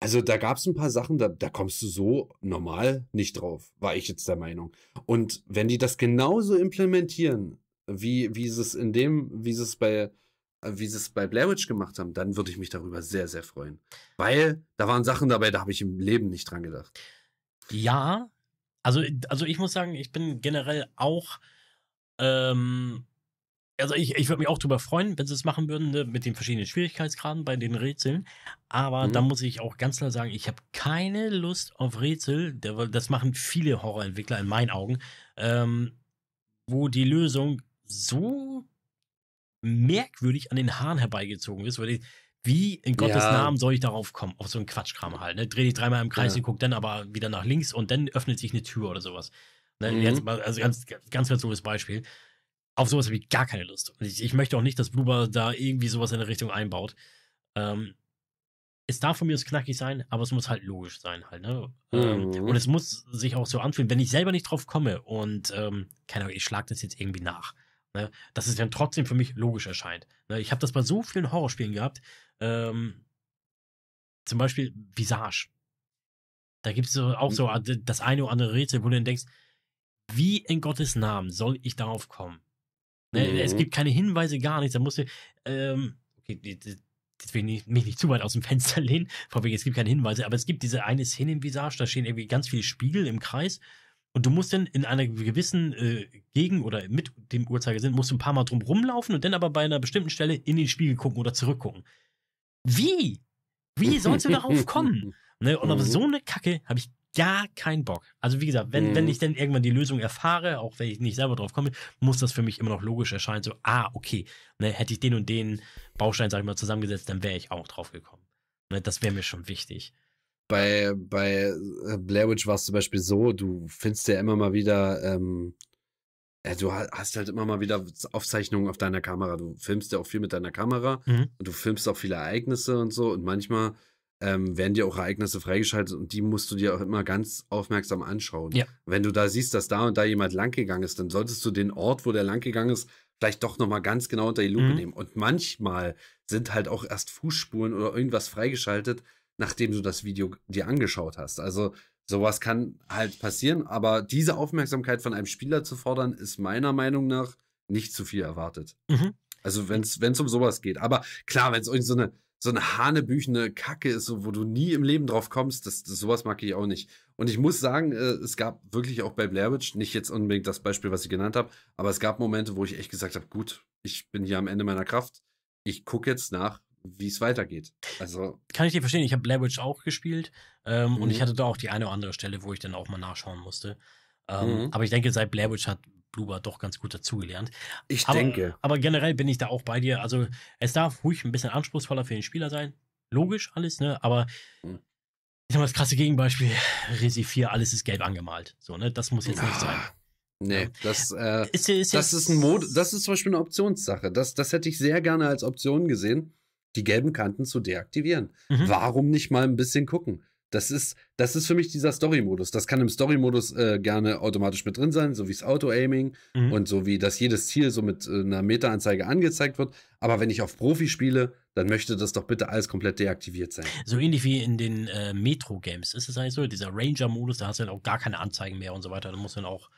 also da gab es ein paar Sachen, da, da kommst du so normal nicht drauf, war ich jetzt der Meinung. Und wenn die das genauso implementieren, wie, wie sie es in dem, wie sie es bei wie sie es bei Blair Witch gemacht haben, dann würde ich mich darüber sehr, sehr freuen. Weil da waren Sachen dabei, da habe ich im Leben nicht dran gedacht. Ja, also, also ich muss sagen, ich bin generell auch ähm, also ich, ich würde mich auch darüber freuen, wenn sie es machen würden, ne, mit den verschiedenen Schwierigkeitsgraden bei den Rätseln. Aber mhm. da muss ich auch ganz klar sagen, ich habe keine Lust auf Rätsel. Das machen viele Horrorentwickler in meinen Augen, ähm, wo die Lösung so merkwürdig an den Haaren herbeigezogen ist, weil ich, wie in Gottes ja. Namen soll ich darauf kommen? Auf so einen Quatschkram halt. Ne? Dreh dich dreimal im Kreis ja. und guck dann aber wieder nach links und dann öffnet sich eine Tür oder sowas. Ne? Mhm. Jetzt, also ganz, ganz, ganz, ganz dummes Beispiel auf sowas habe ich gar keine Lust. Ich, ich, möchte auch nicht, dass Bluber da irgendwie sowas in der Richtung einbaut. Ähm, es darf von mir aus knackig sein, aber es muss halt logisch sein, halt, ne? Ähm, mhm. Ähm, und es muss sich auch so anfühlen, wenn ich selber nicht drauf komme und, ähm, keine Ahnung, ich schlage das jetzt irgendwie nach, ne? Dass es dann trotzdem für mich logisch erscheint. Ne? Ich habe das bei so vielen Horrorspielen gehabt. Ähm, zum Beispiel Visage. Da gibt es auch so mhm. äh, das eine oder andere Rätsel, wo du dann denkst, wie in Gottes Namen soll ich darauf kommen? Ne? Mhm. Es gibt keine Hinweise, gar nichts. Da musst du, ähm, okay, jetzt will ich mich nicht zu weit aus dem Fenster lehnen, Vor allem, es gibt keine Hinweise, aber es gibt diese eine Szene im Visage, da stehen irgendwie ganz viele Spiegel im Kreis und du musst dann in einer gewissen äh, Gegend oder mit dem Uhrzeigersinn musst du ein paar Mal drum rumlaufen und dann aber bei einer bestimmten Stelle in den Spiegel gucken oder zurückgucken. Wie? Wie sollst du darauf kommen? Ne? Und auf so mhm. eine Kacke habe ich gar keinen Bock. Also wie gesagt, wenn, mhm. wenn ich dann irgendwann die Lösung erfahre, auch wenn ich nicht selber drauf komme, muss das für mich immer noch logisch erscheinen. So, ah, okay, ne, hätte ich den und den Baustein, sag ich mal, zusammengesetzt, dann wäre ich auch drauf gekommen. Ne, das wäre mir schon wichtig. Bei, bei äh, Blair Witch war es zum Beispiel so, du findest ja immer mal wieder, ähm, äh, du hast halt immer mal wieder Aufzeichnungen auf deiner Kamera. Du filmst ja auch viel mit deiner Kamera mhm. und du filmst auch viele Ereignisse und so und manchmal ähm, werden dir auch Ereignisse freigeschaltet und die musst du dir auch immer ganz aufmerksam anschauen. Ja. Wenn du da siehst, dass da und da jemand langgegangen ist, dann solltest du den Ort, wo der langgegangen ist, vielleicht doch nochmal ganz genau unter die Lupe mhm. nehmen. Und manchmal sind halt auch erst Fußspuren oder irgendwas freigeschaltet, nachdem du das Video dir angeschaut hast. Also sowas kann halt passieren, aber diese Aufmerksamkeit von einem Spieler zu fordern, ist meiner Meinung nach nicht zu viel erwartet. Mhm. Also wenn es um sowas geht. Aber klar, wenn es irgend so eine so eine hanebüchene Kacke ist, so, wo du nie im Leben drauf kommst, das, das, sowas mag ich auch nicht. Und ich muss sagen, äh, es gab wirklich auch bei Blair Witch, nicht jetzt unbedingt das Beispiel, was ich genannt habe, aber es gab Momente, wo ich echt gesagt habe, gut, ich bin hier am Ende meiner Kraft, ich gucke jetzt nach, wie es weitergeht. Also kann ich dir verstehen. Ich habe Blair Witch auch gespielt ähm, und ich mhm. hatte da auch die eine oder andere Stelle, wo ich dann auch mal nachschauen musste. Ähm, mhm. Aber ich denke, seit Blair Witch hat Bluber doch ganz gut dazugelernt. Ich aber, denke. Aber generell bin ich da auch bei dir. Also es darf ruhig ein bisschen anspruchsvoller für den Spieler sein. Logisch alles, ne? Aber hm. ich habe das krasse Gegenbeispiel, Resi 4, alles ist gelb angemalt. So, ne? Das muss jetzt ja. nicht sein. Ah, nee, das, äh, ist, ist das ist ein Mod das ist zum Beispiel eine Optionssache. Das, das hätte ich sehr gerne als Option gesehen, die gelben Kanten zu deaktivieren. Mhm. Warum nicht mal ein bisschen gucken? Das ist, das ist für mich dieser Story-Modus. Das kann im Story-Modus äh, gerne automatisch mit drin sein, so wie das Auto-Aiming mhm. und so wie, dass jedes Ziel so mit äh, einer Meta-Anzeige angezeigt wird. Aber wenn ich auf Profi spiele, dann möchte das doch bitte alles komplett deaktiviert sein. So ähnlich wie in den äh, Metro-Games ist es eigentlich halt so, dieser Ranger-Modus, da hast du dann halt auch gar keine Anzeigen mehr und so weiter. Da musst du dann auch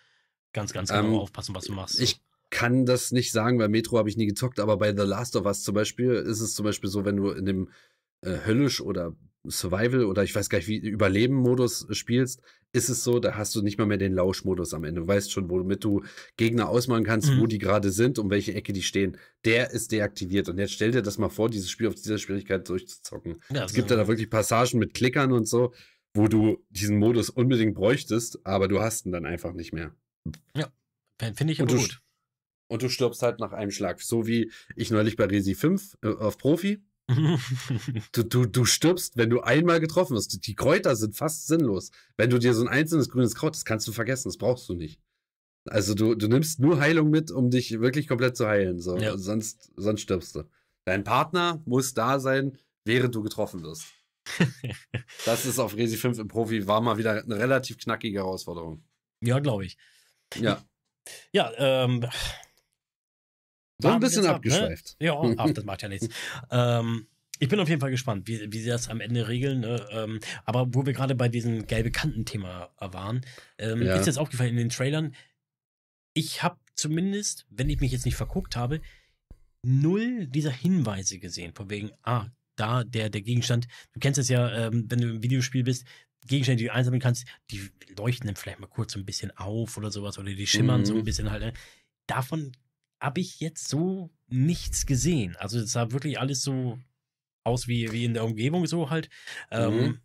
ganz, ganz genau ähm, aufpassen, was du machst. Ich kann das nicht sagen, weil Metro habe ich nie gezockt, aber bei The Last of Us zum Beispiel ist es zum Beispiel so, wenn du in dem äh, höllisch oder Survival oder ich weiß gar nicht, wie Überleben-Modus spielst, ist es so, da hast du nicht mal mehr den Lauschmodus am Ende. Du weißt schon, womit du Gegner ausmachen kannst, mhm. wo die gerade sind, um welche Ecke die stehen. Der ist deaktiviert. Und jetzt stell dir das mal vor, dieses Spiel auf dieser Schwierigkeit durchzuzocken. Ja, es gibt ja da wirklich Passagen mit Klickern und so, wo du diesen Modus unbedingt bräuchtest, aber du hast ihn dann einfach nicht mehr. Ja, finde ich aber gut. Und du stirbst halt nach einem Schlag. So wie ich neulich bei Resi 5 äh, auf Profi du, du, du stirbst, wenn du einmal getroffen wirst. Die Kräuter sind fast sinnlos. Wenn du dir so ein einzelnes grünes Kraut, das kannst du vergessen, das brauchst du nicht. Also du, du nimmst nur Heilung mit, um dich wirklich komplett zu heilen. So. Ja. Sonst, sonst stirbst du. Dein Partner muss da sein, während du getroffen wirst. das ist auf Resi 5 im Profi, war mal wieder eine relativ knackige Herausforderung. Ja, glaube ich. Ja. Ja, ähm, so ein bisschen abgeschweift. Ab, ne? Ja, ach, das macht ja nichts. ähm, ich bin auf jeden Fall gespannt, wie, wie sie das am Ende regeln. Ne? Ähm, aber wo wir gerade bei diesem gelbe Kanten-Thema waren, ähm, ja. ist jetzt aufgefallen in den Trailern, ich habe zumindest, wenn ich mich jetzt nicht verguckt habe, null dieser Hinweise gesehen. Von wegen, ah, da, der, der Gegenstand. Du kennst es ja, ähm, wenn du im Videospiel bist, Gegenstände, die du einsammeln kannst, die leuchten dann vielleicht mal kurz so ein bisschen auf oder sowas oder die schimmern mhm. so ein mhm. bisschen halt. Ne? Davon habe ich jetzt so nichts gesehen. Also es sah wirklich alles so aus wie, wie in der Umgebung so halt. Ähm, mhm.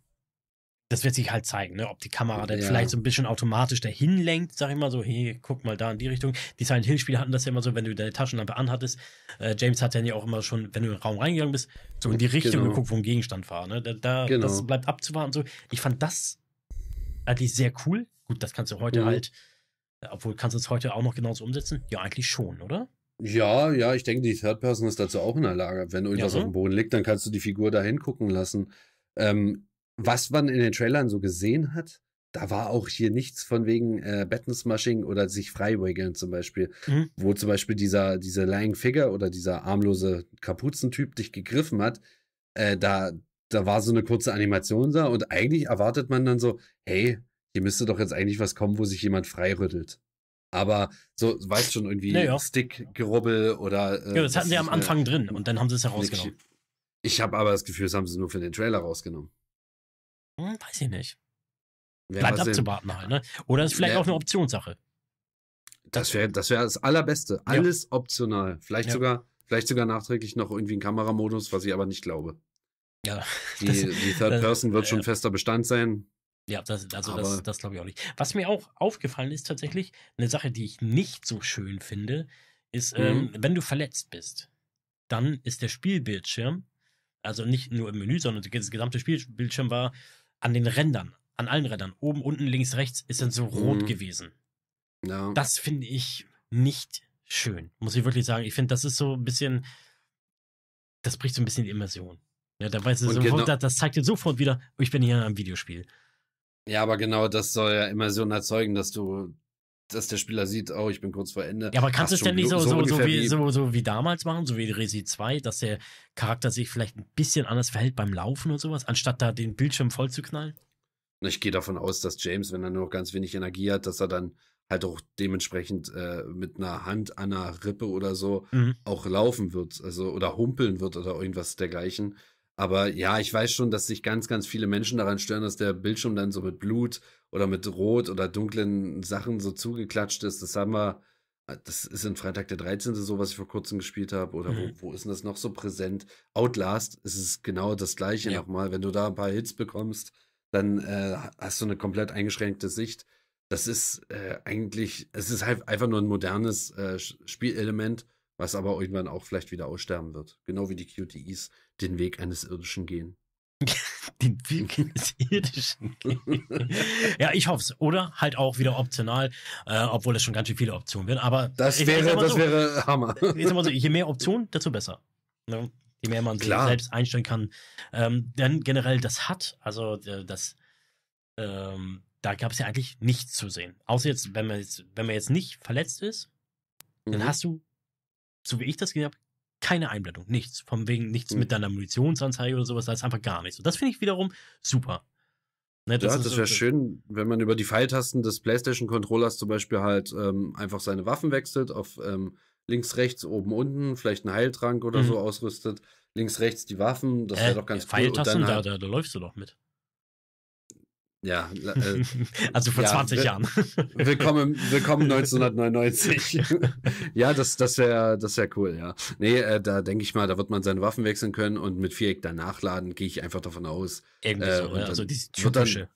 Das wird sich halt zeigen, ne? ob die Kamera dann ja. vielleicht so ein bisschen automatisch dahin lenkt, sag ich mal so, hey, guck mal da in die Richtung. Die Silent Hill-Spiele hatten das ja immer so, wenn du deine Taschenlampe anhattest. Äh, James hat dann ja auch immer schon, wenn du in den Raum reingegangen bist, so in die Richtung genau. geguckt, wo ein Gegenstand war. Ne? Da, da genau. Das bleibt abzuwarten. So. Ich fand das eigentlich sehr cool. Gut, das kannst du heute mhm. halt obwohl, kannst du es heute auch noch genauso umsetzen? Ja, eigentlich schon, oder? Ja, ja, ich denke, die Third Person ist dazu auch in der Lage. Wenn irgendwas ja, so. auf dem Boden liegt, dann kannst du die Figur da hingucken lassen. Ähm, was man in den Trailern so gesehen hat, da war auch hier nichts von wegen äh, Battensmashing oder sich freiwiggeln zum Beispiel. Mhm. Wo zum Beispiel dieser, dieser Lying Figure oder dieser armlose Kapuzentyp dich gegriffen hat, äh, da, da war so eine kurze Animation da und eigentlich erwartet man dann so, hey, hier müsste doch jetzt eigentlich was kommen, wo sich jemand freirüttelt. Aber so, weißt schon, irgendwie naja. Stick-Gerubbel oder. Äh, ja, das hatten sie am Anfang äh, drin und dann haben sie es herausgenommen. Ich, ich habe aber das Gefühl, das haben sie nur für den Trailer rausgenommen. Hm, weiß ich nicht. Ja, Bleibt abzuwarten halt, ne? Oder ist vielleicht ja. auch eine Optionssache. Das wäre das, wär das Allerbeste. Alles ja. optional. Vielleicht, sogar, vielleicht sogar nachträglich noch irgendwie ein Kameramodus, was ich aber nicht glaube. Ja. Die, die Third das, Person wird schon fester Bestand sein. Ja, das, also Aber das, das glaube ich auch nicht. Was mir auch aufgefallen ist tatsächlich, eine Sache, die ich nicht so schön finde, ist, ähm, mhm. ähm, wenn du verletzt bist, dann ist der Spielbildschirm, also nicht nur im Menü, sondern das gesamte Spielbildschirm war an den Rändern, an allen Rändern, oben, unten, links, rechts, ist dann so rot mhm. gewesen. Ja. Das finde ich nicht schön, muss ich wirklich sagen. Ich finde, das ist so ein bisschen, das bricht so ein bisschen die Immersion. Ja, da weißt du sofort, genau das zeigt dir sofort wieder, oh, ich bin hier in einem Videospiel. Ja, aber genau das soll ja Immersion erzeugen, dass du, dass der Spieler sieht, oh, ich bin kurz vor Ende. Ja, aber kannst du es denn nicht so, so, so, wie, so, so wie damals machen, so wie Resi 2, dass der Charakter sich vielleicht ein bisschen anders verhält beim Laufen und sowas, anstatt da den Bildschirm voll zu knallen? Ich gehe davon aus, dass James, wenn er nur noch ganz wenig Energie hat, dass er dann halt auch dementsprechend äh, mit einer Hand an einer Rippe oder so mhm. auch laufen wird, also oder humpeln wird oder irgendwas dergleichen. Aber ja, ich weiß schon, dass sich ganz, ganz viele Menschen daran stören, dass der Bildschirm dann so mit Blut oder mit Rot oder dunklen Sachen so zugeklatscht ist. Das haben wir, äh, das ist in Freitag der 13. so, was ich vor kurzem gespielt habe. Oder mhm. wo, wo, ist denn das noch so präsent? Outlast ist es genau das gleiche ja. nochmal. Wenn du da ein paar Hits bekommst, dann äh, hast du eine komplett eingeschränkte Sicht. Das ist äh, eigentlich, es ist halt einfach nur ein modernes äh, Spielelement was aber irgendwann auch vielleicht wieder aussterben wird. Genau wie die QTIs den Weg eines Irdischen gehen. den Weg eines Irdischen gehen. ja, ich hoffe es. Oder halt auch wieder optional, äh, obwohl es schon ganz schön viele Optionen werden. Aber das wäre, ich, ich das so, wäre Hammer. So, je mehr Optionen, desto besser. Ne? Je mehr man Klar. sich selbst einstellen kann. Ähm, dann generell das hat, also äh, das, ähm, da gab es ja eigentlich nichts zu sehen. Außer jetzt, wenn man jetzt, wenn man jetzt nicht verletzt ist, dann mhm. hast du so wie ich das gesehen habe, keine Einblendung, nichts. Von wegen nichts mhm. mit deiner Munitionsanzeige oder sowas, da ist einfach gar nichts. Und das finde ich wiederum super. Ne, das ja, das wäre schön, wenn man über die Pfeiltasten des PlayStation-Controllers zum Beispiel halt ähm, einfach seine Waffen wechselt, auf ähm, links, rechts, oben, unten, vielleicht einen Heiltrank oder mhm. so ausrüstet, links, rechts die Waffen, das wäre äh, doch ganz ja, cool. Pfeiltasten, halt da, da, da läufst du doch mit. Ja. Äh, also vor ja, 20 Jahren. Willkommen, willkommen 1999. ja, das, das wäre das wär cool, ja. Nee, äh, da denke ich mal, da wird man seine Waffen wechseln können und mit Viereck danach laden, gehe ich einfach davon aus. Irgendwie äh, so, ja, also diese typische.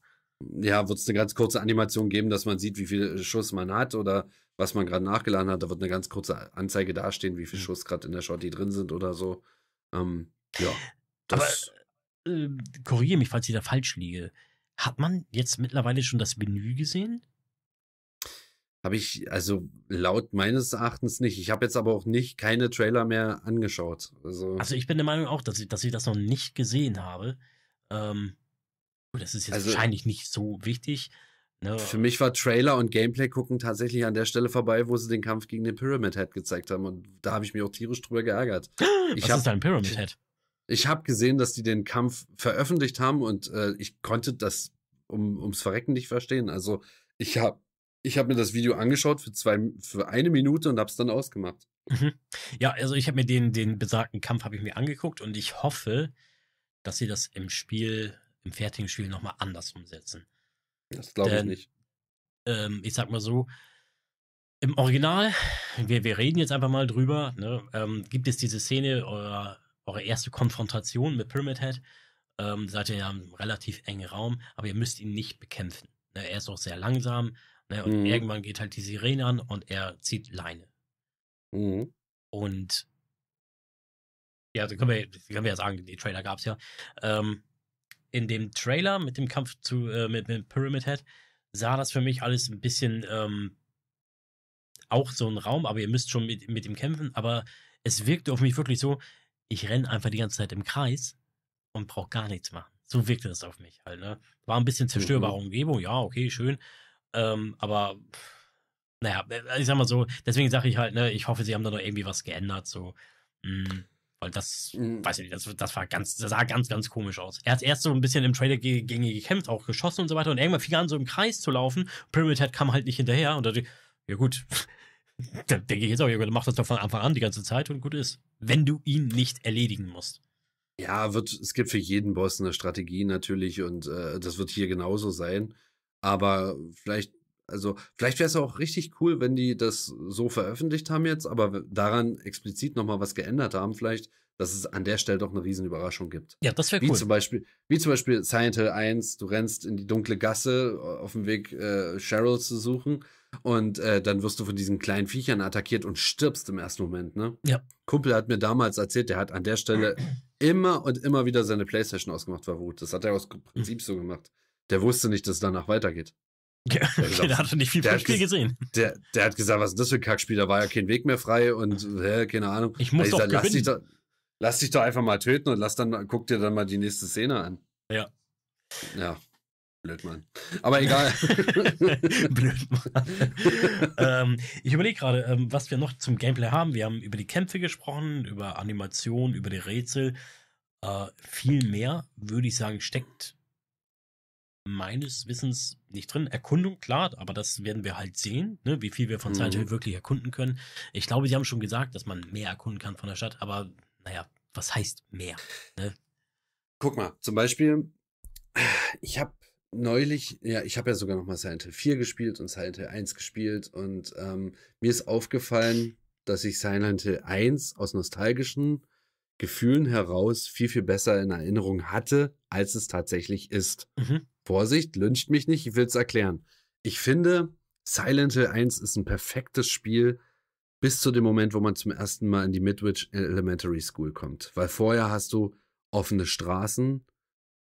ja, wird es eine ganz kurze Animation geben, dass man sieht, wie viel Schuss man hat oder was man gerade nachgeladen hat. Da wird eine ganz kurze Anzeige dastehen, wie viel hm. Schuss gerade in der Shorty drin sind oder so. Ähm, ja. Das, Aber äh, korrigiere mich, falls ich da falsch liege hat man jetzt mittlerweile schon das Menü gesehen? Habe ich, also laut meines Erachtens nicht. Ich habe jetzt aber auch nicht keine Trailer mehr angeschaut. Also, also ich bin der Meinung auch, dass ich, dass ich das noch nicht gesehen habe. Ähm, das ist jetzt also, wahrscheinlich nicht so wichtig. Ne? Für mich war Trailer und Gameplay gucken tatsächlich an der Stelle vorbei, wo sie den Kampf gegen den Pyramid Head gezeigt haben. Und da habe ich mich auch tierisch drüber geärgert. ich Was ist hab, Pyramid Head? Ich habe gesehen, dass die den Kampf veröffentlicht haben und äh, ich konnte das um, ums Verrecken nicht verstehen. Also ich habe ich hab mir das Video angeschaut für, zwei, für eine Minute und habe es dann ausgemacht. Mhm. Ja, also ich habe mir den, den besagten Kampf ich mir angeguckt und ich hoffe, dass sie das im Spiel, im fertigen Spiel nochmal anders umsetzen. Das glaube ich nicht. Ähm, ich sag mal so, im Original, wir, wir reden jetzt einfach mal drüber, ne, ähm, gibt es diese Szene, euer eure erste Konfrontation mit Pyramid Head ähm, seid ihr ja im relativ engen Raum, aber ihr müsst ihn nicht bekämpfen. Ne? Er ist auch sehr langsam ne? und mhm. irgendwann geht halt die Sirene an und er zieht Leine. Mhm. Und ja, da können wir, können wir ja sagen, die Trailer gab es ja. Ähm, in dem Trailer mit dem Kampf zu, äh, mit, mit Pyramid Head sah das für mich alles ein bisschen ähm, auch so ein Raum, aber ihr müsst schon mit, mit ihm kämpfen, aber es wirkte auf mich wirklich so, ich renne einfach die ganze Zeit im Kreis und brauche gar nichts machen. So wirkte das auf mich halt, ne? War ein bisschen zerstörbare mhm. Umgebung, ja, okay, schön. Ähm, aber naja, äh, also ich sag mal so, deswegen sage ich halt, ne, ich hoffe, sie haben da noch irgendwie was geändert, so. Mm, weil das, mhm. weiß ich nicht, das, das war ganz, das sah ganz, ganz komisch aus. Er hat erst so ein bisschen im Trailer gegen, gegen ihn gekämpft, auch geschossen und so weiter, und irgendwann fing er an, so im Kreis zu laufen. Pyramid Head kam halt nicht hinterher und dachte, ja gut, da denke ich jetzt auch, Jürgen, mach das doch von Anfang an die ganze Zeit und gut ist. Wenn du ihn nicht erledigen musst. Ja, wird, es gibt für jeden Boss eine Strategie natürlich und äh, das wird hier genauso sein. Aber vielleicht, also, vielleicht wäre es auch richtig cool, wenn die das so veröffentlicht haben jetzt, aber daran explizit nochmal was geändert haben, vielleicht, dass es an der Stelle doch eine riesen Überraschung gibt. Ja, das wäre cool. Zum Beispiel, wie zum Beispiel Silent Hill 1, du rennst in die dunkle Gasse äh, auf dem Weg, äh, Cheryl zu suchen und äh, dann wirst du von diesen kleinen Viechern attackiert und stirbst im ersten Moment, ne? Ja. Kumpel hat mir damals erzählt, der hat an der Stelle immer und immer wieder seine Playstation ausgemacht, war verwut. Das hat er aus Prinzip so gemacht. Der wusste nicht, dass es danach weitergeht. Ja, der, hat gesagt, der hatte nicht viel vom Spiel gesehen. Der, der hat gesagt, was ist das für ein Kackspiel? Da war ja kein Weg mehr frei und hä, keine Ahnung. Ich muss doch gesagt, Lass dich doch, lass dich doch einfach mal töten und lass dann, guck dir dann mal die nächste Szene an. Ja. Ja. Blödmann. Aber egal. Blödmann. ähm, ich überlege gerade, ähm, was wir noch zum Gameplay haben. Wir haben über die Kämpfe gesprochen, über Animation, über die Rätsel. Äh, viel mehr, würde ich sagen, steckt meines Wissens nicht drin. Erkundung, klar, aber das werden wir halt sehen, ne, wie viel wir von mhm. Silent Hill wirklich erkunden können. Ich glaube, sie haben schon gesagt, dass man mehr erkunden kann von der Stadt, aber naja, was heißt mehr? Ne? Guck mal, zum Beispiel, ich habe neulich, ja, ich habe ja sogar nochmal Silent Hill 4 gespielt und Silent Hill 1 gespielt und ähm, mir ist aufgefallen, dass ich Silent Hill 1 aus nostalgischen Gefühlen heraus viel, viel besser in Erinnerung hatte, als es tatsächlich ist. Mhm. Vorsicht, lünscht mich nicht, ich will es erklären. Ich finde, Silent Hill 1 ist ein perfektes Spiel bis zu dem Moment, wo man zum ersten Mal in die Midwich Elementary School kommt. Weil vorher hast du offene Straßen,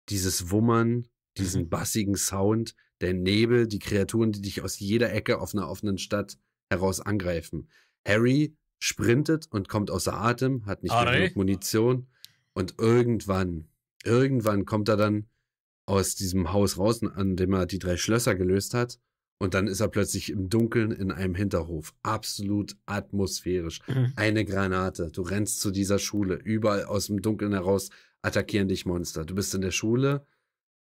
dieses Wummern, diesen bassigen Sound, der Nebel, die Kreaturen, die dich aus jeder Ecke auf einer offenen Stadt heraus angreifen. Harry sprintet und kommt außer Atem, hat nicht Harry. genug Munition und irgendwann, irgendwann kommt er dann aus diesem Haus raus, an dem er die drei Schlösser gelöst hat. Und dann ist er plötzlich im Dunkeln in einem Hinterhof. Absolut atmosphärisch. Mhm. Eine Granate. Du rennst zu dieser Schule. Überall aus dem Dunkeln heraus attackieren dich Monster. Du bist in der Schule,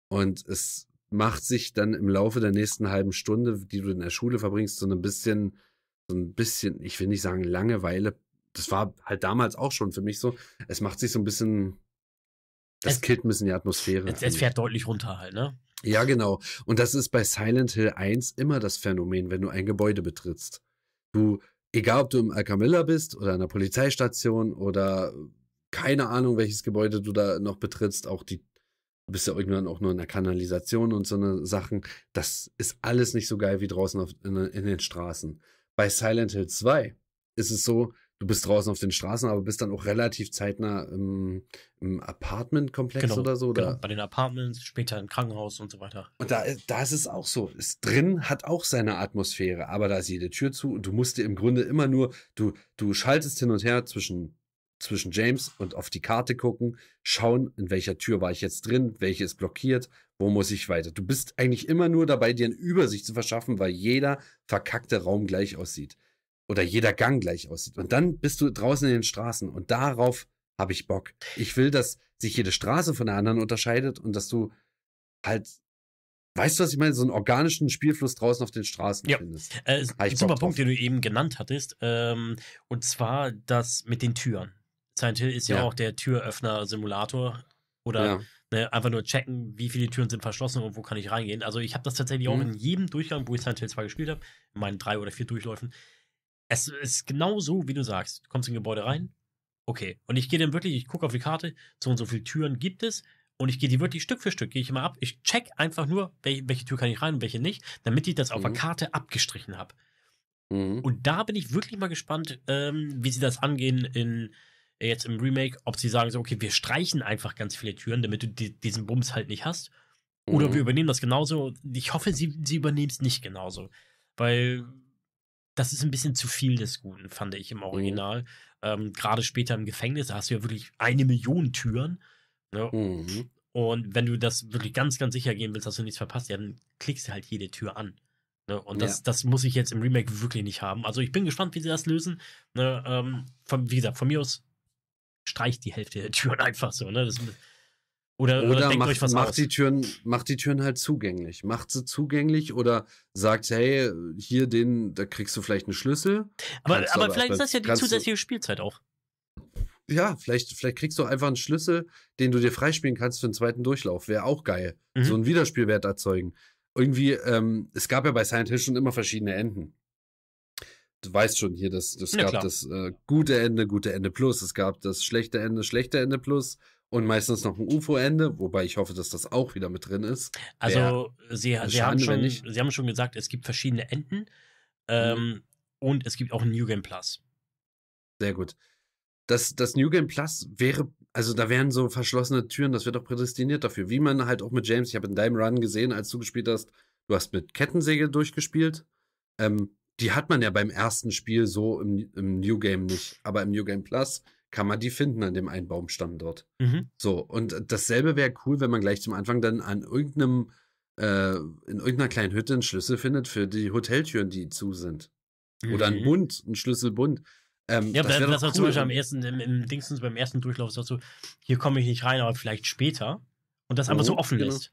und es macht sich dann im Laufe der nächsten halben Stunde, die du in der Schule verbringst, so ein ne bisschen, so ein bisschen, ich will nicht sagen Langeweile. Das war halt damals auch schon für mich so. Es macht sich so ein bisschen, das es, killt ein bisschen die Atmosphäre. Es, es fährt deutlich runter halt, ne? Ja, genau. Und das ist bei Silent Hill 1 immer das Phänomen, wenn du ein Gebäude betrittst. Du, egal ob du im Alcamilla bist oder an der Polizeistation oder keine Ahnung, welches Gebäude du da noch betrittst, auch die Du bist ja irgendwann auch nur in der Kanalisation und so eine Sachen. Das ist alles nicht so geil wie draußen auf, in, in den Straßen. Bei Silent Hill 2 ist es so, du bist draußen auf den Straßen, aber bist dann auch relativ zeitnah im, im Apartment-Komplex genau, oder so. Oder? Genau, bei den Apartments, später im Krankenhaus und so weiter. Und da, da ist es auch so. Ist drin, hat auch seine Atmosphäre, aber da ist jede Tür zu und du musst dir im Grunde immer nur, du, du schaltest hin und her zwischen zwischen James und auf die Karte gucken, schauen, in welcher Tür war ich jetzt drin, welche ist blockiert, wo muss ich weiter. Du bist eigentlich immer nur dabei, dir eine Übersicht zu verschaffen, weil jeder verkackte Raum gleich aussieht. Oder jeder Gang gleich aussieht. Und dann bist du draußen in den Straßen und darauf habe ich Bock. Ich will, dass sich jede Straße von der anderen unterscheidet und dass du halt Weißt du, was ich meine? So einen organischen Spielfluss draußen auf den Straßen ja. findest. Äh, super Punkt, den du eben genannt hattest. Ähm, und zwar das mit den Türen. Silent Hill ist ja, ja. auch der Türöffner-Simulator. Oder ja. ne, einfach nur checken, wie viele Türen sind verschlossen und wo kann ich reingehen. Also ich habe das tatsächlich mhm. auch in jedem Durchgang, wo ich Silent Hill 2 gespielt habe, in meinen drei oder vier Durchläufen. Es ist genau so, wie du sagst. Du kommst in ein Gebäude rein, okay. Und ich gehe dann wirklich, ich gucke auf die Karte, so und so viele Türen gibt es. Und ich gehe die wirklich Stück für Stück, gehe ich immer ab. Ich check einfach nur, welche, welche Tür kann ich rein und welche nicht, damit ich das mhm. auf der mhm. Karte abgestrichen habe. Mhm. Und da bin ich wirklich mal gespannt, ähm, wie sie das angehen in jetzt im Remake, ob sie sagen so, okay, wir streichen einfach ganz viele Türen, damit du die, diesen Bums halt nicht hast. Mhm. Oder wir übernehmen das genauso. Ich hoffe, sie, sie übernehmen es nicht genauso. Weil das ist ein bisschen zu viel des Guten, fand ich im mhm. Original. Mhm. Ähm, Gerade später im Gefängnis, da hast du ja wirklich eine Million Türen. Ne? Mhm. Und wenn du das wirklich ganz, ganz sicher gehen willst, dass du nichts verpasst, ja, dann klickst du halt jede Tür an. Ne? Und das, ja. das muss ich jetzt im Remake wirklich nicht haben. Also ich bin gespannt, wie sie das lösen. Ne? Ähm, von, wie gesagt, von mir aus streicht die Hälfte der Türen einfach so, ne? Das, oder, oder, oder macht, macht die Türen, macht die Türen halt zugänglich. Macht sie zugänglich oder sagt, hey, hier den, da kriegst du vielleicht einen Schlüssel. Aber, aber, aber, vielleicht ist das ja die zusätzliche Spielzeit auch. Ja, vielleicht, vielleicht kriegst du einfach einen Schlüssel, den du dir freispielen kannst für den zweiten Durchlauf. Wäre auch geil. Mhm. So einen Wiederspielwert erzeugen. Irgendwie, ähm, es gab ja bei Silent Hill schon immer verschiedene Enden du weißt schon hier, dass es ja, gab klar. das äh, gute Ende, gute Ende plus, es gab das schlechte Ende, schlechte Ende plus und meistens noch ein UFO-Ende, wobei ich hoffe, dass das auch wieder mit drin ist. Also sie, sie, haben schon, sie haben schon gesagt, es gibt verschiedene Enden mhm. ähm, mhm. und es gibt auch ein New Game Plus. Sehr gut. Das, das New Game Plus wäre, also da wären so verschlossene Türen, das wird doch prädestiniert dafür. Wie man halt auch mit James, ich habe in deinem Run gesehen, als du gespielt hast, du hast mit Kettensäge durchgespielt. Ähm, die hat man ja beim ersten Spiel so im, im New Game nicht, aber im New Game Plus kann man die finden an dem einen Baumstamm dort. Mhm. So, und dasselbe wäre cool, wenn man gleich zum Anfang dann an irgendeinem, äh, in irgendeiner kleinen Hütte einen Schlüssel findet für die Hoteltüren, die zu sind. Mhm. Oder einen mhm. Bund, einen Schlüsselbund. Ähm, ja, das, das, das war zum Beispiel am ersten, im, im Dingsens, beim ersten Durchlauf, so, hier komme ich nicht rein, aber vielleicht später. Und das einfach so offen genau. lässt.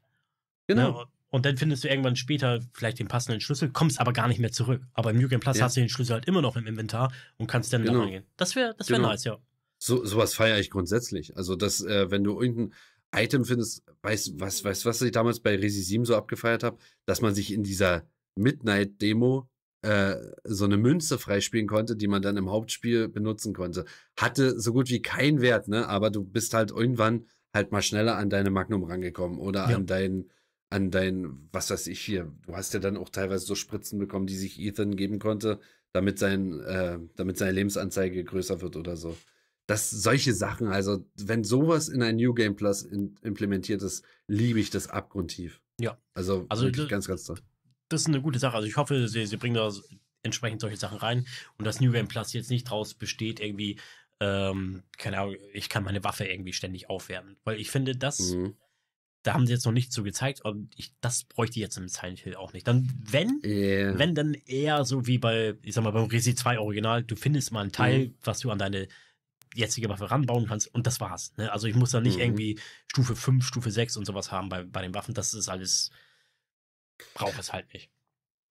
Genau. Ja, ne? Und dann findest du irgendwann später vielleicht den passenden Schlüssel, kommst aber gar nicht mehr zurück. Aber im New Game Plus ja. hast du den Schlüssel halt immer noch im Inventar und kannst dann genau. da reingehen. Das wäre das wär genau. nice, ja. So, sowas feiere ich grundsätzlich. Also, dass, äh, wenn du irgendein Item findest, weißt du, was, weißt, was ich damals bei Resi 7 so abgefeiert habe, dass man sich in dieser Midnight-Demo äh, so eine Münze freispielen konnte, die man dann im Hauptspiel benutzen konnte. Hatte so gut wie keinen Wert, ne? Aber du bist halt irgendwann halt mal schneller an deine Magnum rangekommen oder ja. an deinen an dein, was weiß ich hier, du hast ja dann auch teilweise so Spritzen bekommen, die sich Ethan geben konnte, damit sein, äh, damit seine Lebensanzeige größer wird oder so. Das solche Sachen, also wenn sowas in ein New Game Plus in, implementiert ist, liebe ich das abgrundtief. Ja. Also, also wirklich das, ganz, ganz toll. Das ist eine gute Sache. Also ich hoffe, sie, sie bringen da entsprechend solche Sachen rein und das New Game Plus jetzt nicht draus besteht, irgendwie, ähm, keine Ahnung, ich kann meine Waffe irgendwie ständig aufwärmen. Weil ich finde, das mhm da haben sie jetzt noch nichts so gezeigt und ich, das bräuchte ich jetzt im Silent Hill auch nicht. Dann, wenn, yeah. wenn dann eher so wie bei, ich sag mal, beim Resi 2 Original, du findest mal einen Teil, mhm. was du an deine jetzige Waffe ranbauen kannst und das war's. Ne? Also ich muss da nicht mhm. irgendwie Stufe 5, Stufe 6 und sowas haben bei, bei den Waffen. Das ist alles, brauche es halt nicht.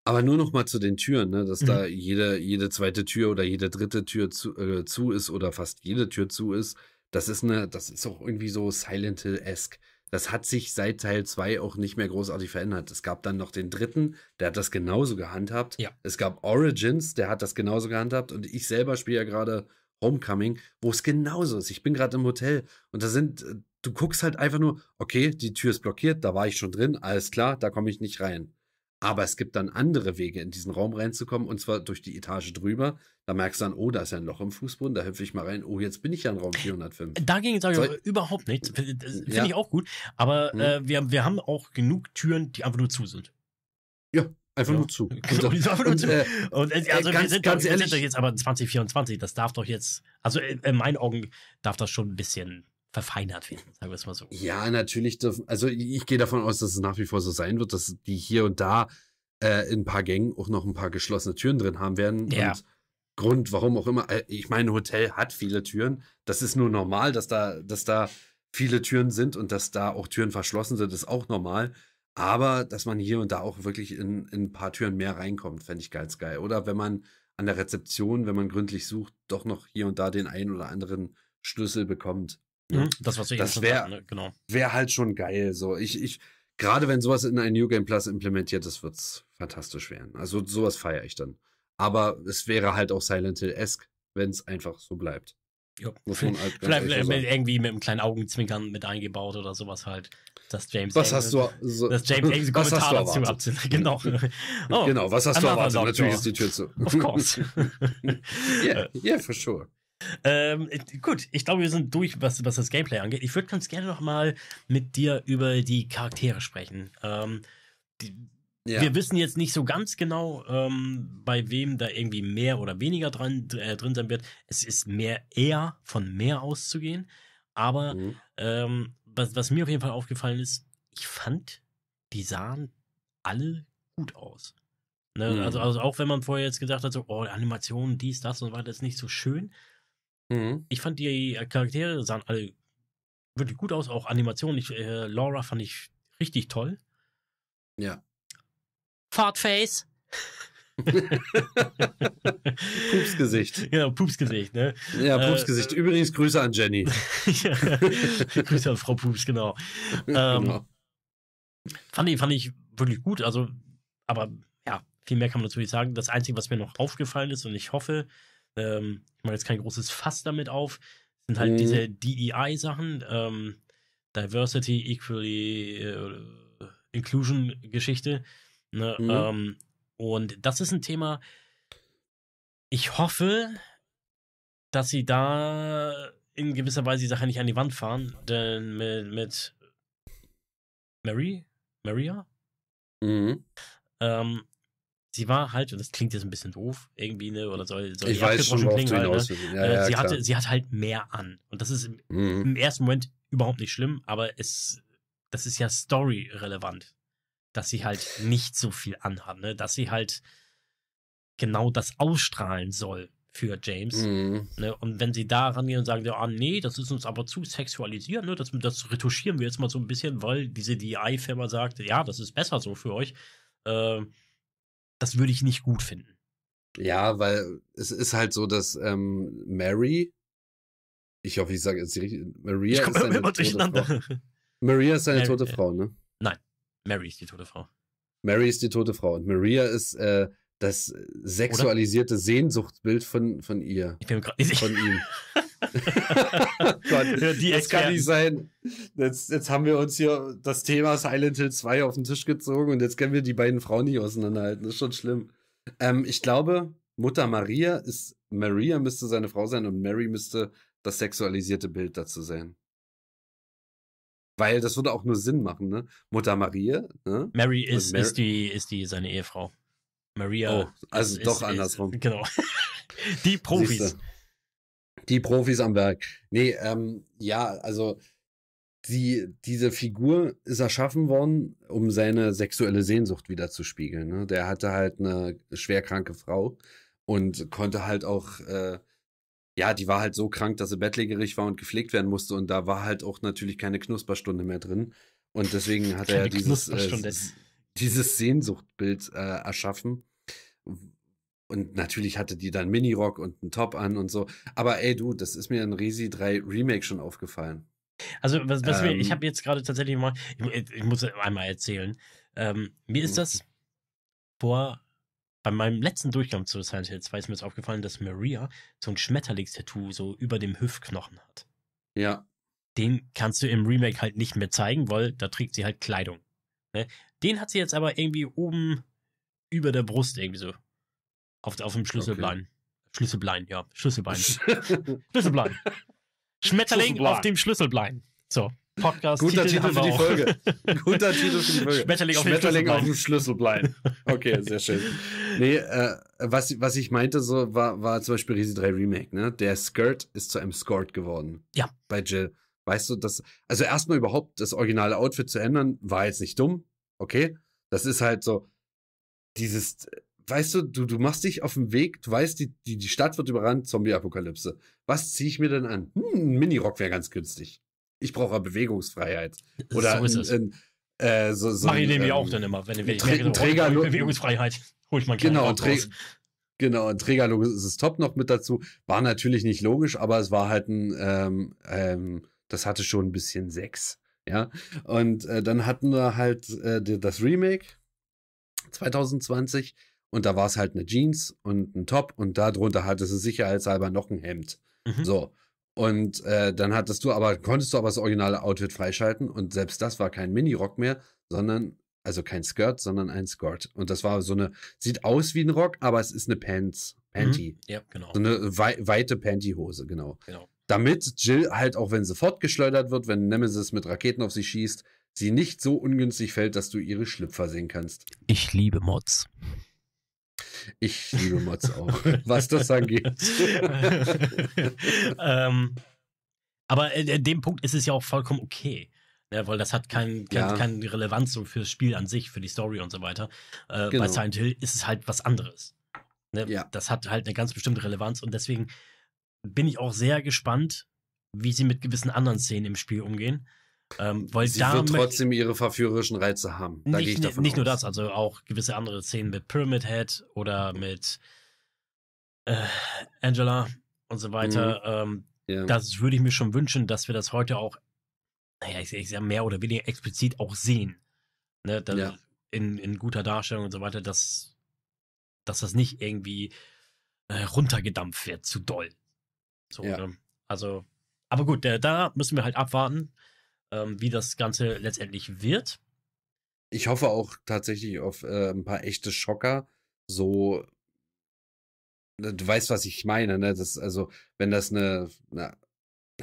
Aber nur noch mal zu den Türen, ne? dass mhm. da jede, jede zweite Tür oder jede dritte Tür zu, äh, zu ist oder fast jede Tür zu ist. Das ist eine, das ist auch irgendwie so Silent Hill-esque das hat sich seit Teil 2 auch nicht mehr großartig verändert. Es gab dann noch den dritten, der hat das genauso gehandhabt. Ja. Es gab Origins, der hat das genauso gehandhabt. Und ich selber spiele ja gerade Homecoming, wo es genauso ist. Ich bin gerade im Hotel und da sind, äh, du guckst halt einfach nur, okay, die Tür ist blockiert, da war ich schon drin, alles klar, da komme ich nicht rein. Aber es gibt dann andere Wege, in diesen Raum reinzukommen, und zwar durch die Etage drüber. Da merkst du dann, oh, da ist ja ein Loch im Fußboden, da hüpfe ich mal rein, oh, jetzt bin ich ja in Raum 405. Dagegen sage ich Soll überhaupt nichts. Hm, finde ja. ich auch gut. Aber hm. äh, wir, wir haben auch genug Türen, die einfach nur zu sind. Ja, Einfach ja. nur zu. Genau, und, einfach nur und, Äh, und äh, äh, also ganz, wir sind, ganz doch, wir sind doch jetzt aber 2024, das darf doch jetzt, also in meinen Augen darf das schon ein bisschen verfeinert werden, sagen wir es mal so. Ja, natürlich dürfen, also ich gehe davon aus, dass es nach wie vor so sein wird, dass die hier und da äh, in ein paar Gängen auch noch ein paar geschlossene Türen drin haben werden. Ja. Und Grund, warum auch immer, äh, ich meine, Hotel hat viele Türen. Das ist nur normal, dass da, dass da viele Türen sind und dass da auch Türen verschlossen sind, ist auch normal. Aber dass man hier und da auch wirklich in, in ein paar Türen mehr reinkommt, fände ich ganz geil. Oder wenn man an der Rezeption, wenn man gründlich sucht, doch noch hier und da den einen oder anderen Schlüssel bekommt. Ne? Mhm. Das, was wir das wäre ne? genau. wär halt schon geil. So, ich, ich, gerade wenn sowas in ein New Game Plus implementiert ist, wird es fantastisch werden. Also sowas feiere ich dann. Aber es wäre halt auch Silent Hill-esque, wenn es einfach so bleibt. Jo. Halt Vielleicht so mit, irgendwie mit einem kleinen Augenzwinkern mit eingebaut oder sowas halt. Das James was hast du, so, das James Engels Kommentar dazu abzählen. Genau. Oh, genau, was hast du erwartet? Natürlich ist die Tür zu. Of course. yeah, yeah, for sure. Ähm, gut, ich glaube, wir sind durch, was, was das Gameplay angeht. Ich würde ganz gerne noch mal mit dir über die Charaktere sprechen. Ähm, die, ja. Wir wissen jetzt nicht so ganz genau, ähm, bei wem da irgendwie mehr oder weniger dran, äh, drin sein wird. Es ist mehr eher von mehr auszugehen. Aber mhm. ähm, was, was mir auf jeden Fall aufgefallen ist, ich fand, die sahen alle gut aus. Ne? Mhm. Also, also, auch wenn man vorher jetzt gesagt hat, so, oh, Animationen, dies, das und so weiter ist nicht so schön. Mhm. Ich fand die äh, Charaktere sahen alle wirklich gut aus, auch Animationen. Ich, äh, Laura fand ich richtig toll. Ja. Fartface. Pupsgesicht. Genau, Pupsgesicht, ne? Ja, äh, Pupsgesicht. Äh, Übrigens Grüße an Jenny. Grüße an Frau Pups, genau. Ähm, genau. Fand, ich, fand ich wirklich gut, also, aber ja, viel mehr kann man natürlich sagen. Das Einzige, was mir noch aufgefallen ist, und ich hoffe, ähm, ich mache jetzt kein großes Fass damit auf. Das sind halt mhm. diese DEI-Sachen, ähm, Diversity, Equally, äh, Inclusion-Geschichte. Ne? Mhm. Ähm, und das ist ein Thema, ich hoffe, dass sie da in gewisser Weise die Sache nicht an die Wand fahren, denn mit, mit Mary, Maria, mhm. ähm, sie war halt, und das klingt jetzt ein bisschen doof, irgendwie, ne, oder soll, soll ich weiß schon, klingen, halt, ne? ja, äh, ja, sie, klar. hatte, sie hatte halt mehr an. Und das ist im, mhm. im ersten Moment überhaupt nicht schlimm, aber es, das ist ja story-relevant, dass sie halt nicht so viel anhat, ne, dass sie halt genau das ausstrahlen soll für James. Mhm. Ne? Und wenn sie da rangehen und sagen, ja, ah, nee, das ist uns aber zu sexualisiert, ne? das, das retuschieren wir jetzt mal so ein bisschen, weil diese DI-Firma sagt, ja, das ist besser so für euch. Äh, das würde ich nicht gut finden. Ja, weil es ist halt so, dass ähm, Mary, ich hoffe, ich sage jetzt die richtige, ich ist seine tote Frau. Maria ist seine Mary, tote äh, Frau, ne? Nein, Mary ist die tote Frau. Mary ist die tote Frau und Maria ist äh, das sexualisierte Oder? Sehnsuchtsbild von, von ihr. Ich bin mir gerade nicht sicher. Von ihm. Gott, die das kann nicht sein. Jetzt, jetzt haben wir uns hier das Thema Silent Hill 2 auf den Tisch gezogen und jetzt können wir die beiden Frauen nicht auseinanderhalten. Das ist schon schlimm. Ähm, ich glaube, Mutter Maria ist Maria müsste seine Frau sein und Mary müsste das sexualisierte Bild dazu sein. Weil das würde auch nur Sinn machen, ne? Mutter Maria, ne? Mary ist, Mar ist die, ist die seine Ehefrau. Maria. Oh, also ist, doch ist, andersrum. Ist, genau. die Profis. Siehste. Die Profis am Werk. Nee, ähm, ja, also die, diese Figur ist erschaffen worden, um seine sexuelle Sehnsucht wieder zu spiegeln. Ne? Der hatte halt eine schwerkranke Frau und konnte halt auch, äh, ja, die war halt so krank, dass sie bettlägerig war und gepflegt werden musste. Und da war halt auch natürlich keine Knusperstunde mehr drin. Und deswegen hat er dieses, äh, dieses Sehnsuchtbild äh, erschaffen und natürlich hatte die dann Minirock und einen Top an und so. Aber ey, du, das ist mir in Resi 3 Remake schon aufgefallen. Also, was, was ähm, wir, ich ähm. habe jetzt gerade tatsächlich mal, ich, ich, muss einmal erzählen. Ähm, mir ist das vor, bei meinem letzten Durchgang zu Silent Hill 2 ist mir jetzt aufgefallen, dass Maria so ein Schmetterlings-Tattoo so über dem Hüftknochen hat. Ja. Den kannst du im Remake halt nicht mehr zeigen, weil da trägt sie halt Kleidung. Ne? Den hat sie jetzt aber irgendwie oben über der Brust irgendwie so auf, auf dem Schlüsselbein. Okay. Schlüsselbein, ja. Schlüsselbein. Schlüsselbein. Schmetterling Schlüsselbein. auf dem Schlüsselbein. So. Podcast. Guter Titel, für die Folge. Guter Titel für die Folge. Schmetterling, auf, Schmetterling auf dem Schlüsselblein. Okay, sehr schön. Nee, äh, was, was ich meinte, so war, war zum Beispiel Resi 3 Remake, ne? Der Skirt ist zu einem Skirt geworden. Ja. Bei Jill. Weißt du, das, also erstmal überhaupt das originale Outfit zu ändern, war jetzt nicht dumm. Okay. Das ist halt so, dieses, weißt du, du, du machst dich auf den Weg, du weißt, die, die, die Stadt wird überrannt, Zombie-Apokalypse. Was ziehe ich mir denn an? Hm, ein Minirock wäre ganz günstig. Ich brauche Bewegungsfreiheit. Oder so ist es. Ein, äh, so, so Mach ich nämlich ähm, auch dann immer, wenn, wenn ich merke, Träger Bewegungsfreiheit, hol ich mal Genau, raus. Genau, und Trägerlogo ist es top noch mit dazu. War natürlich nicht logisch, aber es war halt ein, ähm, ähm, das hatte schon ein bisschen Sex. Ja, und äh, dann hatten wir halt äh, das Remake 2020 und da war es halt eine Jeans und ein Top und darunter hattest du sicherheitshalber noch ein Hemd. Mhm. So. Und äh, dann hattest du aber, konntest du aber das originale Outfit freischalten und selbst das war kein Mini-Rock mehr, sondern, also kein Skirt, sondern ein Skirt. Und das war so eine, sieht aus wie ein Rock, aber es ist eine Pants, mhm. Panty. Mhm. Ja, genau. So eine wei weite Pantyhose, genau. Genau damit Jill halt auch wenn sie fortgeschleudert wird, wenn Nemesis mit Raketen auf sie schießt, sie nicht so ungünstig fällt, dass du ihre Schlüpfer sehen kannst. Ich liebe Mods. Ich liebe Mods auch, was das angeht. ähm, aber in äh, dem Punkt ist es ja auch vollkommen okay. Ja, ne, weil das hat kein, kein, ja. keine Relevanz so fürs Spiel an sich, für die Story und so weiter. Äh, genau. Bei Silent Hill ist es halt was anderes. Ne? Ja. Das hat halt eine ganz bestimmte Relevanz und deswegen bin ich auch sehr gespannt, wie sie mit gewissen anderen Szenen im Spiel umgehen. Ähm, weil sie da wird trotzdem ihre verführerischen Reize haben. Da nicht, gehe ich ne, davon Nicht aus. nur das, also auch gewisse andere Szenen mit Pyramid Head oder mit äh, Angela und so weiter. Mhm. Ähm, ja. Das würde ich mir schon wünschen, dass wir das heute auch, naja, ich, ich sage mehr oder weniger explizit auch sehen. Ne, ja. in, in, guter Darstellung und so weiter, dass, dass das nicht irgendwie äh, runtergedampft wird, zu doll. So, ja. ne? Also, aber gut, äh, da müssen wir halt abwarten ähm, wie das Ganze letztendlich wird. Ich hoffe auch tatsächlich auf äh, ein paar echte Schocker. So, du weißt, was ich meine, ne? Das, also, wenn das eine, na,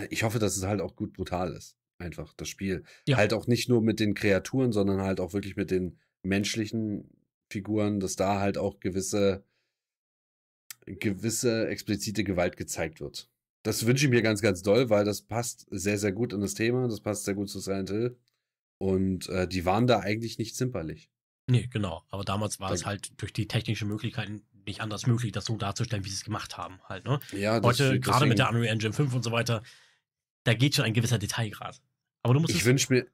ich hoffe, dass es halt auch gut brutal ist. Einfach das Spiel. Ja. Halt auch nicht nur mit den Kreaturen, sondern halt auch wirklich mit den menschlichen Figuren, dass da halt auch gewisse, gewisse explizite Gewalt gezeigt wird das wünsche ich mir ganz, ganz doll, weil das passt sehr, sehr gut in das Thema, das passt sehr gut zu Silent Hill. Und äh, die waren da eigentlich nicht zimperlich. Nee, genau. Aber damals war Danke. es halt durch die technischen Möglichkeiten nicht anders möglich, das so darzustellen, wie sie es gemacht haben. Halt, ne? ja, Heute, gerade mit der Unreal Engine 5 und so weiter, da geht schon ein gewisser Detailgrad. Aber du musst. Ich wünsche mir,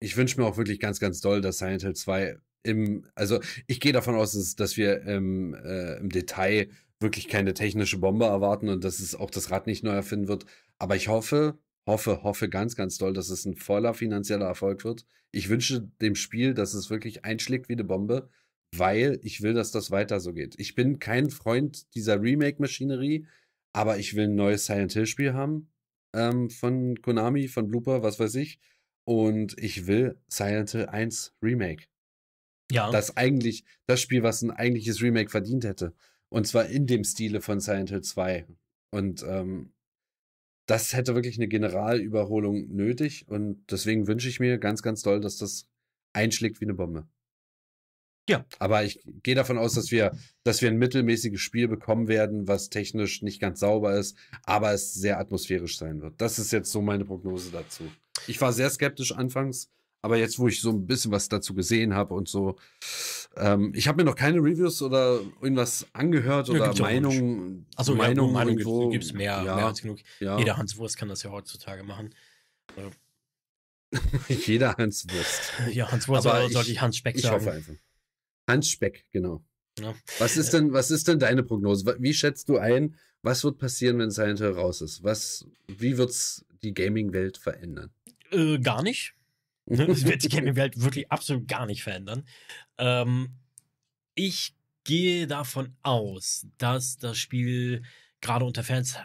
ich wünsche mir auch wirklich ganz, ganz doll, dass Silent Hill 2 im, also ich gehe davon aus, dass, dass wir im, äh, im Detail wirklich keine technische Bombe erwarten und dass es auch das Rad nicht neu erfinden wird. Aber ich hoffe, hoffe, hoffe ganz, ganz doll, dass es ein voller finanzieller Erfolg wird. Ich wünsche dem Spiel, dass es wirklich einschlägt wie eine Bombe, weil ich will, dass das weiter so geht. Ich bin kein Freund dieser Remake-Maschinerie, aber ich will ein neues Silent Hill-Spiel haben ähm, von Konami, von Blooper, was weiß ich. Und ich will Silent Hill 1 Remake. Ja. Das eigentlich, das Spiel, was ein eigentliches Remake verdient hätte. Und zwar in dem Stile von Silent Hill 2. Und ähm, das hätte wirklich eine Generalüberholung nötig. Und deswegen wünsche ich mir ganz, ganz doll, dass das einschlägt wie eine Bombe. Ja. Aber ich gehe davon aus, dass wir, dass wir ein mittelmäßiges Spiel bekommen werden, was technisch nicht ganz sauber ist, aber es sehr atmosphärisch sein wird. Das ist jetzt so meine Prognose dazu. Ich war sehr skeptisch anfangs, aber jetzt, wo ich so ein bisschen was dazu gesehen habe und so, ähm, ich habe mir noch keine Reviews oder irgendwas angehört ja, oder Meinungen. Also Meinung, ja, Meinung irgendwo. gibt es mehr, ja, mehr als genug. Ja. Jeder Hans Wurst kann das ja heutzutage machen. Also. Jeder Hans Wurst. Ja, Hans Wurst, aber sollte ich Hans Speck ich sagen. Ich hoffe einfach. Hans Speck, genau. Was, ist denn, was ist denn deine Prognose? Wie schätzt du ein, was wird passieren, wenn Silent Hill raus ist? Was, wie wird es die Gaming-Welt verändern? Äh, gar nicht. Ne? Mhm. Das wird die in Welt wirklich absolut gar nicht verändern. Ähm, ich gehe davon aus, dass das Spiel gerade unter Fans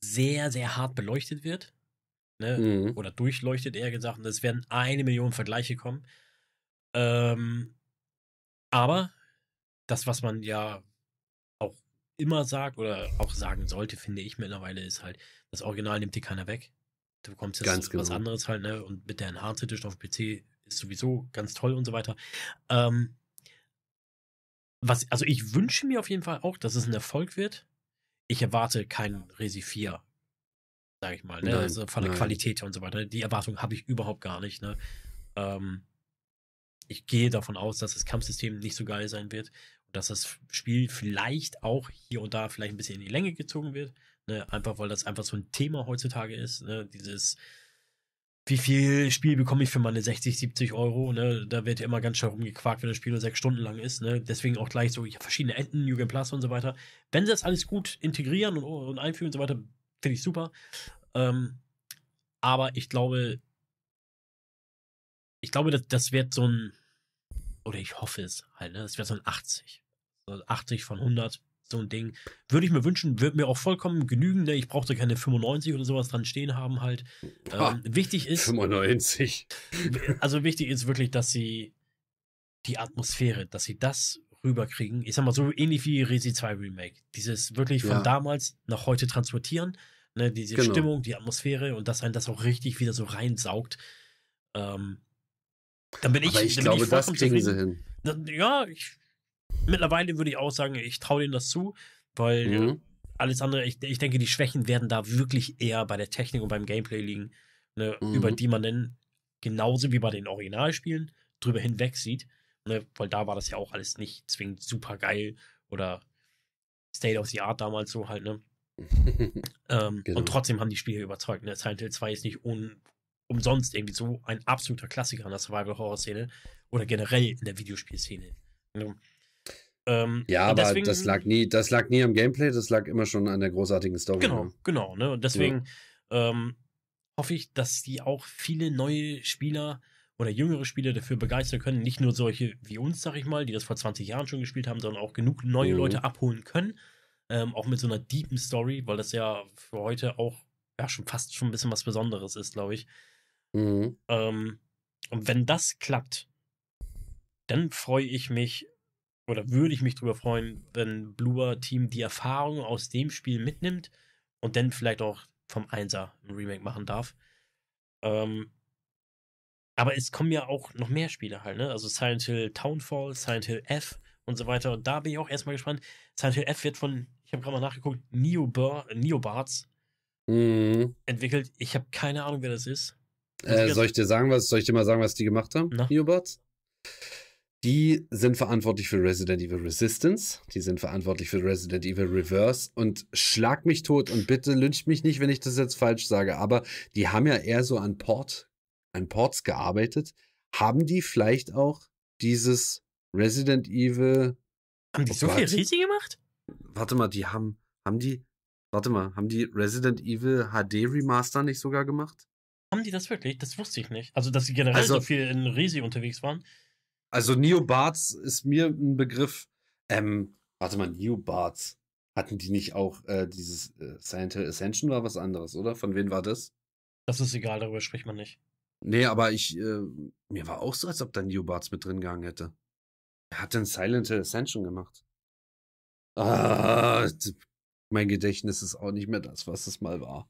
sehr, sehr hart beleuchtet wird. Ne? Mhm. Oder durchleuchtet, eher gesagt. Und es werden eine Million Vergleiche kommen. Ähm, aber das, was man ja auch immer sagt oder auch sagen sollte, finde ich mittlerweile, ist halt, das Original nimmt dir keiner weg. Du bekommst jetzt ganz genau. was anderes halt, ne? Und mit der Enhanced Edition auf PC ist sowieso ganz toll und so weiter. Ähm, was, also ich wünsche mir auf jeden Fall auch, dass es ein Erfolg wird. Ich erwarte kein Resi 4, sag ich mal, ne? Nein, also von der nein. Qualität und so weiter. Die Erwartung habe ich überhaupt gar nicht, ne? Ähm, ich gehe davon aus, dass das Kampfsystem nicht so geil sein wird und dass das Spiel vielleicht auch hier und da vielleicht ein bisschen in die Länge gezogen wird. Ne? Einfach weil das einfach so ein Thema heutzutage ist. Ne? Dieses, wie viel Spiel bekomme ich für meine 60, 70 Euro? Ne? Da wird ja immer ganz schnell rumgequakt, wenn das Spiel nur sechs Stunden lang ist. Ne? Deswegen auch gleich so ja, verschiedene Enden, New Game Plus und so weiter. Wenn sie das alles gut integrieren und, und einführen und so weiter, finde ich super. Ähm, aber ich glaube, ich glaube, das, das wird so ein, oder ich hoffe es halt, ne? das wird so ein 80. 80 von 100 so ein Ding. Würde ich mir wünschen, würde mir auch vollkommen genügen. Ne? Ich brauchte keine 95 oder sowas dran stehen haben halt. Ähm, wichtig ist. 95. Also wichtig ist wirklich, dass sie die Atmosphäre, dass sie das rüberkriegen. Ich sag mal, so ähnlich wie Resi 2 Remake. Dieses wirklich von ja. damals nach heute transportieren. Ne? Diese genau. Stimmung, die Atmosphäre und dass ein das auch richtig wieder so reinsaugt. Ähm, dann bin ich, Aber ich glaube, ich das kriegen sie hin. Ja, ich, mittlerweile würde ich auch sagen, ich traue denen das zu, weil mhm. Ähm, alles andere, ich, ich denke, die Schwächen werden da wirklich eher bei der Technik und beim Gameplay liegen, ne, mhm. über die man dann genauso wie bei den Originalspielen drüber hinweg sieht, ne, weil da war das ja auch alles nicht zwingend super geil oder State of the Art damals so halt, ne? ähm, genau. Und trotzdem haben die Spiele überzeugt. Ne? Silent Hill 2 ist nicht un umsonst irgendwie so ein absoluter Klassiker in der Survival-Horror-Szene oder generell in der Videospielszene. Ne? Ähm, ja, aber deswegen, das lag nie, das lag nie am Gameplay, das lag immer schon an der großartigen Story. Genau, ne? genau. Ne? Und deswegen ja. ähm, hoffe ich, dass die auch viele neue Spieler oder jüngere Spieler dafür begeistern können. Nicht nur solche wie uns, sag ich mal, die das vor 20 Jahren schon gespielt haben, sondern auch genug neue mhm. Leute abholen können. Ähm, auch mit so einer deepen Story, weil das ja für heute auch ja, schon fast schon ein bisschen was Besonderes ist, glaube ich. Mhm. Ähm, und wenn das klappt, dann freue ich mich oder würde ich mich drüber freuen, wenn Bluer Team die Erfahrung aus dem Spiel mitnimmt und dann vielleicht auch vom Einser ein Remake machen darf. Ähm, aber es kommen ja auch noch mehr Spiele halt, ne? Also Silent Hill Townfall, Silent Hill F und so weiter. Und da bin ich auch erstmal gespannt. Silent Hill F wird von, ich habe gerade mal nachgeguckt, Neobar, Neobards mhm. entwickelt. Ich habe keine Ahnung, wer das ist. Äh, also soll ich dir sagen, was, soll ich dir mal sagen, was die gemacht haben? Na? Neobards? Die sind verantwortlich für Resident Evil Resistance, die sind verantwortlich für Resident Evil Reverse und schlag mich tot und bitte lyncht mich nicht, wenn ich das jetzt falsch sage, aber die haben ja eher so an Port, an Ports gearbeitet. Haben die vielleicht auch dieses Resident Evil haben die oh so Gott. viel Risi gemacht? Warte mal, die haben, haben die, warte mal, haben die Resident Evil HD Remaster nicht sogar gemacht? Haben die das wirklich? Das wusste ich nicht. Also, dass sie generell also, so viel in Risi unterwegs waren. Also Neobarts ist mir ein Begriff. Ähm, warte mal, Neobarts. Hatten die nicht auch äh, dieses äh, Silent Hill Ascension oder was anderes, oder? Von wem war das? Das ist egal, darüber spricht man nicht. Nee, aber ich, äh, mir war auch so, als ob da Neobarts mit drin gegangen hätte. Er hat denn Silent Hill Ascension gemacht? Ah, mein Gedächtnis ist auch nicht mehr das, was es mal war.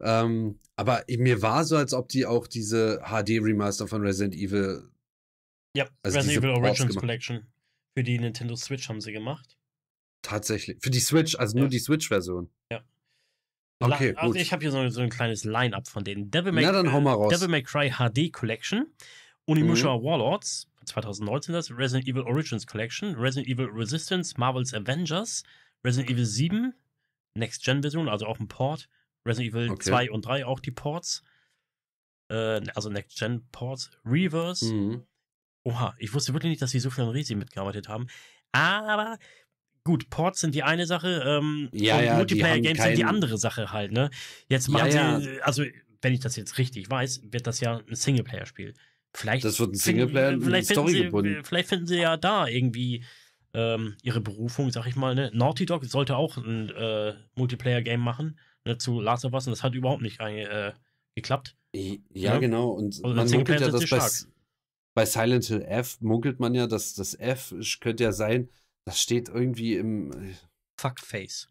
Ähm, aber mir war so, als ob die auch diese HD-Remaster von Resident Evil ja, also Resident Evil Origins Collection. Für die Nintendo Switch haben sie gemacht. Tatsächlich. Für die Switch, also ja. nur die Switch-Version. Ja. Okay, also gut. ich habe hier so, so, ein kleines Line-Up von denen. Devil May, Na, dann hau mal raus. Devil May Cry HD Collection, Unimusha mhm. Warlords, 2019 das, Resident Evil Origins Collection, Resident Evil Resistance, Marvel's Avengers, Resident Evil 7, Next-Gen-Version, also auch ein Port, Resident Evil okay. 2 und 3 auch die Ports, äh, also Next-Gen-Ports, Reverse, mhm. Oha, ich wusste wirklich nicht, dass sie so viel an Risi mitgearbeitet haben. Aber gut, Ports sind die eine Sache, ähm, ja, ja, Multiplayer-Games sind die andere Sache halt, ne? Jetzt machen ja, sie, äh, also wenn ich das jetzt richtig weiß, wird das ja ein Singleplayer-Spiel. Vielleicht das wird ein Singleplayer äh, finden, vielleicht, Story finden sie, gebunden. Äh, vielleicht finden sie ja da irgendwie ähm, ihre Berufung, sag ich mal. Ne? Naughty Dog sollte auch ein äh, Multiplayer-Game machen ne, zu Last of Us und das hat überhaupt nicht äh, geklappt. Ja, ne? genau. Und also man munkelt ja, dass bei, bei Silent Hill F munkelt man ja, dass das F könnte ja sein, das steht irgendwie im. Äh, Fuckface.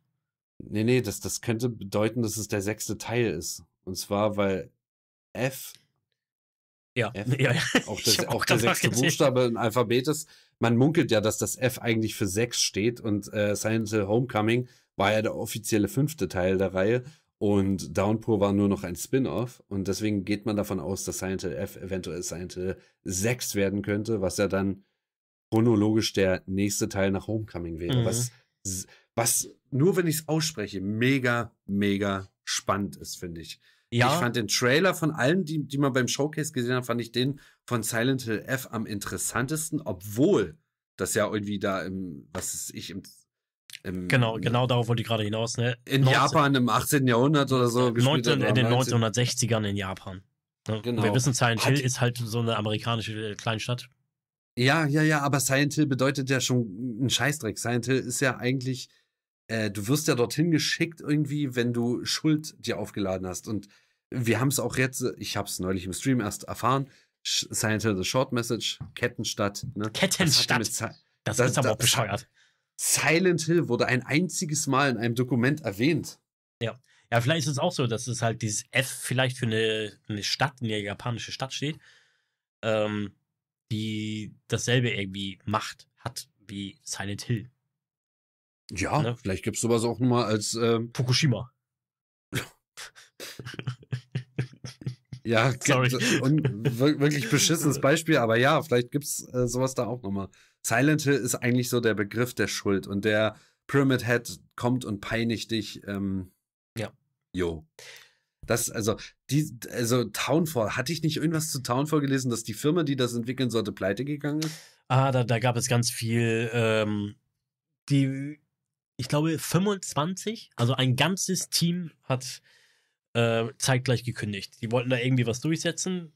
Nee, nee, das, das könnte bedeuten, dass es der sechste Teil ist. Und zwar, weil F. Ja, F, ja, ja. Auch, das, auch der sechste gesehen. Buchstabe im Alphabet ist. Man munkelt ja, dass das F eigentlich für sechs steht und äh, Silent Hill Homecoming war ja der offizielle fünfte Teil der Reihe. Und Downpour war nur noch ein Spin-off. Und deswegen geht man davon aus, dass Silent Hill F eventuell Silent Hill 6 werden könnte, was ja dann chronologisch der nächste Teil nach Homecoming wäre. Mhm. Was, was nur, wenn ich es ausspreche, mega, mega spannend ist, finde ich. Ja. Ich fand den Trailer von allen, die, die man beim Showcase gesehen hat, fand ich den von Silent Hill F am interessantesten, obwohl das ja irgendwie da im, was ist ich, im im, genau, genau darauf wollte ich gerade hinaus. Ne? In 19, Japan im 18. Jahrhundert oder so. 19, in den 1960ern in Japan. Ne? Genau. Wir wissen, Silent Hat, Hill ist halt so eine amerikanische äh, Kleinstadt. Ja, ja, ja, aber Silent Hill bedeutet ja schon einen Scheißdreck. Silent Hill ist ja eigentlich, äh, du wirst ja dorthin geschickt irgendwie, wenn du Schuld dir aufgeladen hast. Und wir haben es auch jetzt, ich habe es neulich im Stream erst erfahren, Silent Hill The Short Message, Kettenstadt. Ne? Kettenstadt. Das, das, das ist aber auch bescheuert. Silent Hill wurde ein einziges Mal in einem Dokument erwähnt. Ja. Ja, vielleicht ist es auch so, dass es halt dieses F vielleicht für eine, eine Stadt, eine japanische Stadt steht, ähm, die dasselbe irgendwie Macht hat wie Silent Hill. Ja, ne? vielleicht gibt es sowas auch nochmal als ähm, Fukushima. ja, Sorry. und wirklich beschissenes Beispiel, aber ja, vielleicht gibt es äh, sowas da auch nochmal. Silent Hill ist eigentlich so der Begriff der Schuld und der Pyramid Head kommt und peinigt dich. Ähm, ja. Jo. Das, also, die, also Townfall, hatte ich nicht irgendwas zu Townfall gelesen, dass die Firma, die das entwickeln sollte, pleite gegangen ist? Ah, da, da gab es ganz viel, ähm, die, ich glaube, 25, also ein ganzes Team hat äh, zeitgleich gekündigt. Die wollten da irgendwie was durchsetzen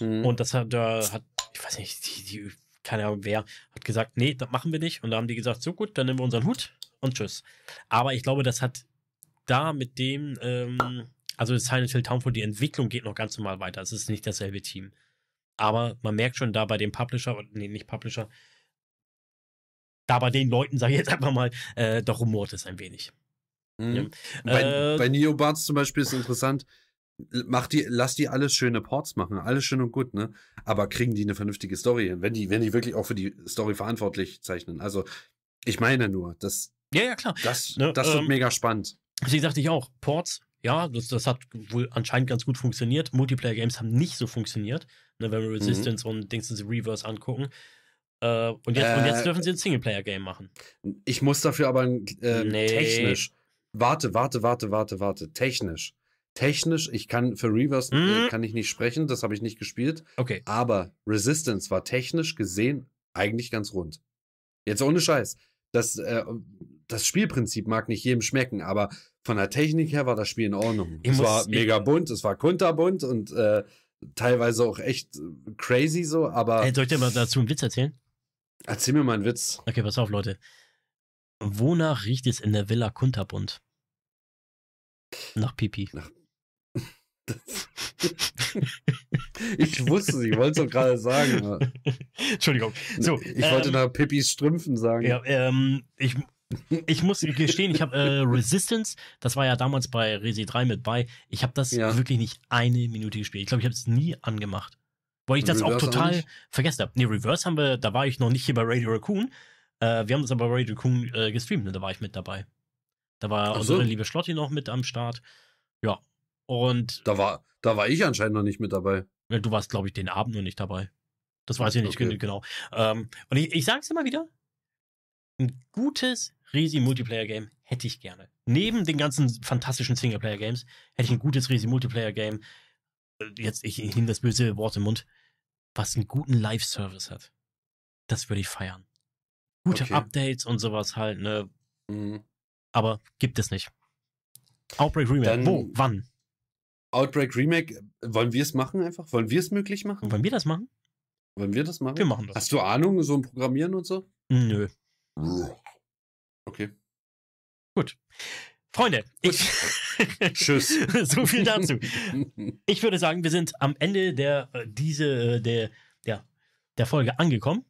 mhm. und das hat, da hat, ich weiß nicht, die, die keine Ahnung wer, hat gesagt, nee, das machen wir nicht. Und da haben die gesagt, so gut, dann nehmen wir unseren Hut und tschüss. Aber ich glaube, das hat da mit dem, ähm, also Silent Hill Townfall, die Entwicklung geht noch ganz normal weiter. Es ist nicht dasselbe Team. Aber man merkt schon da bei dem Publisher, nee, nicht Publisher, da bei den Leuten, sage ich jetzt einfach mal, äh, doch rumort es ein wenig. Mhm. Ja. Bei, äh, bei Neobats zum Beispiel ist interessant, mach die, lass die alles schöne Ports machen, alles schön und gut, ne? Aber kriegen die eine vernünftige Story hin, wenn die, wenn die wirklich auch für die Story verantwortlich zeichnen. Also, ich meine nur, das. Ja, ja, klar. Das, ne, das ähm, wird mega spannend. Sie sagte ich auch, Ports, ja, das, das hat wohl anscheinend ganz gut funktioniert. Multiplayer-Games haben nicht so funktioniert, ne, wenn wir mhm. Resistance mhm. und Dings in the Reverse angucken. Äh, und, jetzt, äh, und jetzt äh, dürfen sie ein Singleplayer-Game machen. Ich muss dafür aber äh, nee. technisch. Warte, warte, warte, warte, warte. Technisch Technisch, ich kann für Reverse äh, mhm. äh, kann ich nicht sprechen, das habe ich nicht gespielt. Okay. Aber Resistance war technisch gesehen eigentlich ganz rund. Jetzt ohne Scheiß. Das, äh, das Spielprinzip mag nicht jedem schmecken, aber von der Technik her war das Spiel in Ordnung. Ich es muss, war mega bunt, es war kunterbunt und äh, teilweise auch echt crazy so, aber. Hey, äh, soll ich dir mal dazu einen Witz erzählen? Erzähl mir mal einen Witz. Okay, pass auf, Leute. Wonach riecht es in der Villa Kunterbunt? Nach Pipi. Nach Pipi. ich wusste es, ich wollte es doch gerade sagen. Entschuldigung. So, ich wollte ähm, nach Pippis Strümpfen sagen. Ja, ähm, ich, ich muss gestehen, ich habe äh, Resistance, das war ja damals bei Resi 3 mit bei, ich habe das ja. wirklich nicht eine Minute gespielt. Ich glaube, ich habe es nie angemacht. Weil ich das Reverse auch total vergessen habe. Nee, Reverse haben wir, da war ich noch nicht hier bei Radio Raccoon. Äh, wir haben das aber bei Radio Raccoon äh, gestreamt und ne? da war ich mit dabei. Da war so. unsere liebe Schlotti noch mit am Start. Ja, und da war, da war ich anscheinend noch nicht mit dabei. Du warst, glaube ich, den Abend noch nicht dabei. Das weiß ich nicht okay. genau. Ähm, und ich, ich sage es immer wieder: Ein gutes Resi-Multiplayer-Game hätte ich gerne. Neben den ganzen fantastischen Singleplayer-Games hätte ich ein gutes Resi-Multiplayer-Game. Äh, jetzt, ich nehme das böse Wort im Mund, was einen guten Live-Service hat. Das würde ich feiern. Gute okay. Updates und sowas halt, ne? Mhm. Aber gibt es nicht. Outbreak Remake. Wo? Wann? Outbreak Remake, wollen wir es machen einfach? Wollen wir es möglich machen? Wollen wir das machen? Wollen wir das machen? Wir machen das. Hast du Ahnung, so ein Programmieren und so? Nö. Okay. Gut. Freunde, Gut. Ich, tschüss. so viel dazu. Ich würde sagen, wir sind am Ende der, äh, diese, äh, der, der, der Folge angekommen.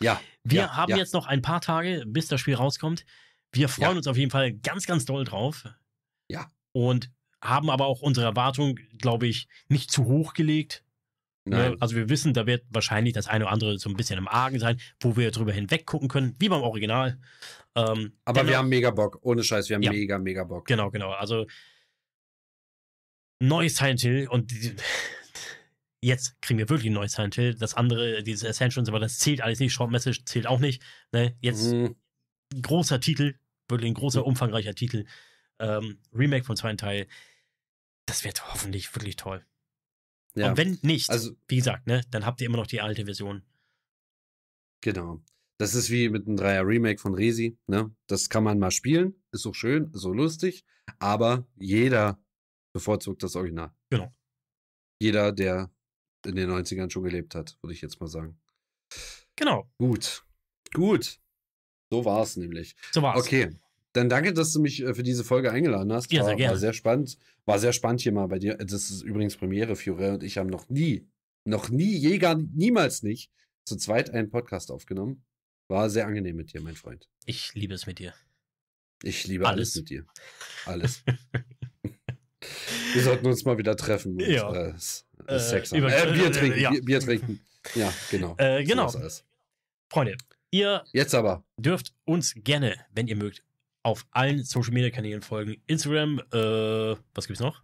Ja. Wir ja, haben ja. jetzt noch ein paar Tage, bis das Spiel rauskommt. Wir freuen ja. uns auf jeden Fall ganz, ganz doll drauf. Ja. Und haben aber auch unsere Erwartung, glaube ich, nicht zu hoch gelegt. Ne? Nein. Also wir wissen, da wird wahrscheinlich das eine oder andere so ein bisschen im Argen sein, wo wir drüber hinweg gucken können, wie beim Original. Ähm, aber dennoch, wir haben mega Bock, ohne Scheiß, wir haben ja, mega, mega Bock. Genau, genau. Also neues Silent Hill und jetzt kriegen wir wirklich ein neues Silent Hill. Das andere, dieses Ascensions, aber das zählt alles nicht. Short Message zählt auch nicht. Ne? Jetzt mhm. großer Titel, wirklich ein großer, umfangreicher Titel. Ähm, Remake vom zweiten Teil. Das wird hoffentlich wirklich toll. Ja. Und wenn nicht, also, wie gesagt, ne, dann habt ihr immer noch die alte Version. Genau. Das ist wie mit einem Dreier-Remake von Resi. Ne? Das kann man mal spielen, ist so schön, ist so lustig, aber jeder bevorzugt das Original. Genau. Jeder, der in den 90ern schon gelebt hat, würde ich jetzt mal sagen. Genau. Gut. Gut. So war es nämlich. So war es. Okay. Dann danke, dass du mich äh, für diese Folge eingeladen hast. Ja, sehr gerne. War sehr spannend. War sehr spannend hier mal bei dir. Das ist übrigens Premiere. Fiore und ich haben noch nie, noch nie, je gar niemals nicht zu zweit einen Podcast aufgenommen. War sehr angenehm mit dir, mein Freund. Ich liebe es mit dir. Ich liebe alles, alles mit dir. Alles. Wir sollten uns mal wieder treffen und ja. äh, äh, äh Sex äh, über, äh, Bier trinken. Ja. Bier, Bier, trinken. Ja, genau. genau. So Freunde, ihr Jetzt aber. dürft uns gerne, wenn ihr mögt, auf allen Social Media Kanälen folgen. Instagram, äh, was gibt's noch?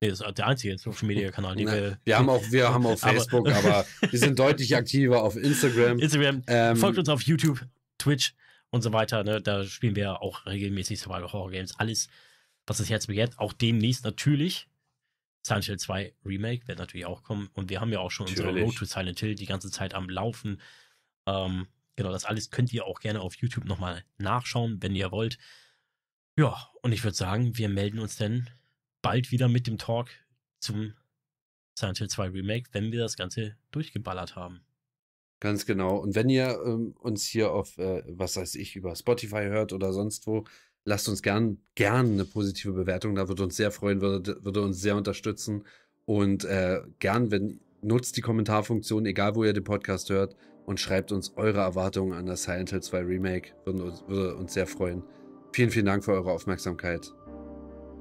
Nee, das ist der einzige Social Media Kanal, den Na, wir. Wir haben auch, wir haben auf Facebook, aber, aber wir sind deutlich aktiver auf Instagram. Instagram, ähm, folgt uns auf YouTube, Twitch und so weiter. Ne? Da spielen wir auch regelmäßig Survival Horror Games. Alles, was das Herz begehrt. Auch demnächst natürlich Silent Hill 2 Remake wird natürlich auch kommen. Und wir haben ja auch schon natürlich. unsere Road to Silent Hill die ganze Zeit am Laufen. Ähm, Genau, das alles könnt ihr auch gerne auf YouTube nochmal nachschauen, wenn ihr wollt. Ja, und ich würde sagen, wir melden uns dann bald wieder mit dem Talk zum Silent Hill 2 Remake, wenn wir das Ganze durchgeballert haben. Ganz genau. Und wenn ihr ähm, uns hier auf, äh, was weiß ich, über Spotify hört oder sonst wo, lasst uns gern, gern eine positive Bewertung. Da würde uns sehr freuen, würde, würde uns sehr unterstützen. Und äh, gern, wenn nutzt die Kommentarfunktion, egal wo ihr den Podcast hört und schreibt uns eure Erwartungen an das Silent Hill 2 Remake. Würde uns, würde uns sehr freuen. Vielen, vielen Dank für eure Aufmerksamkeit.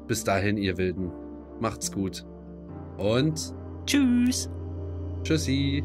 Bis dahin, ihr Wilden. Macht's gut. Und tschüss. Tschüssi.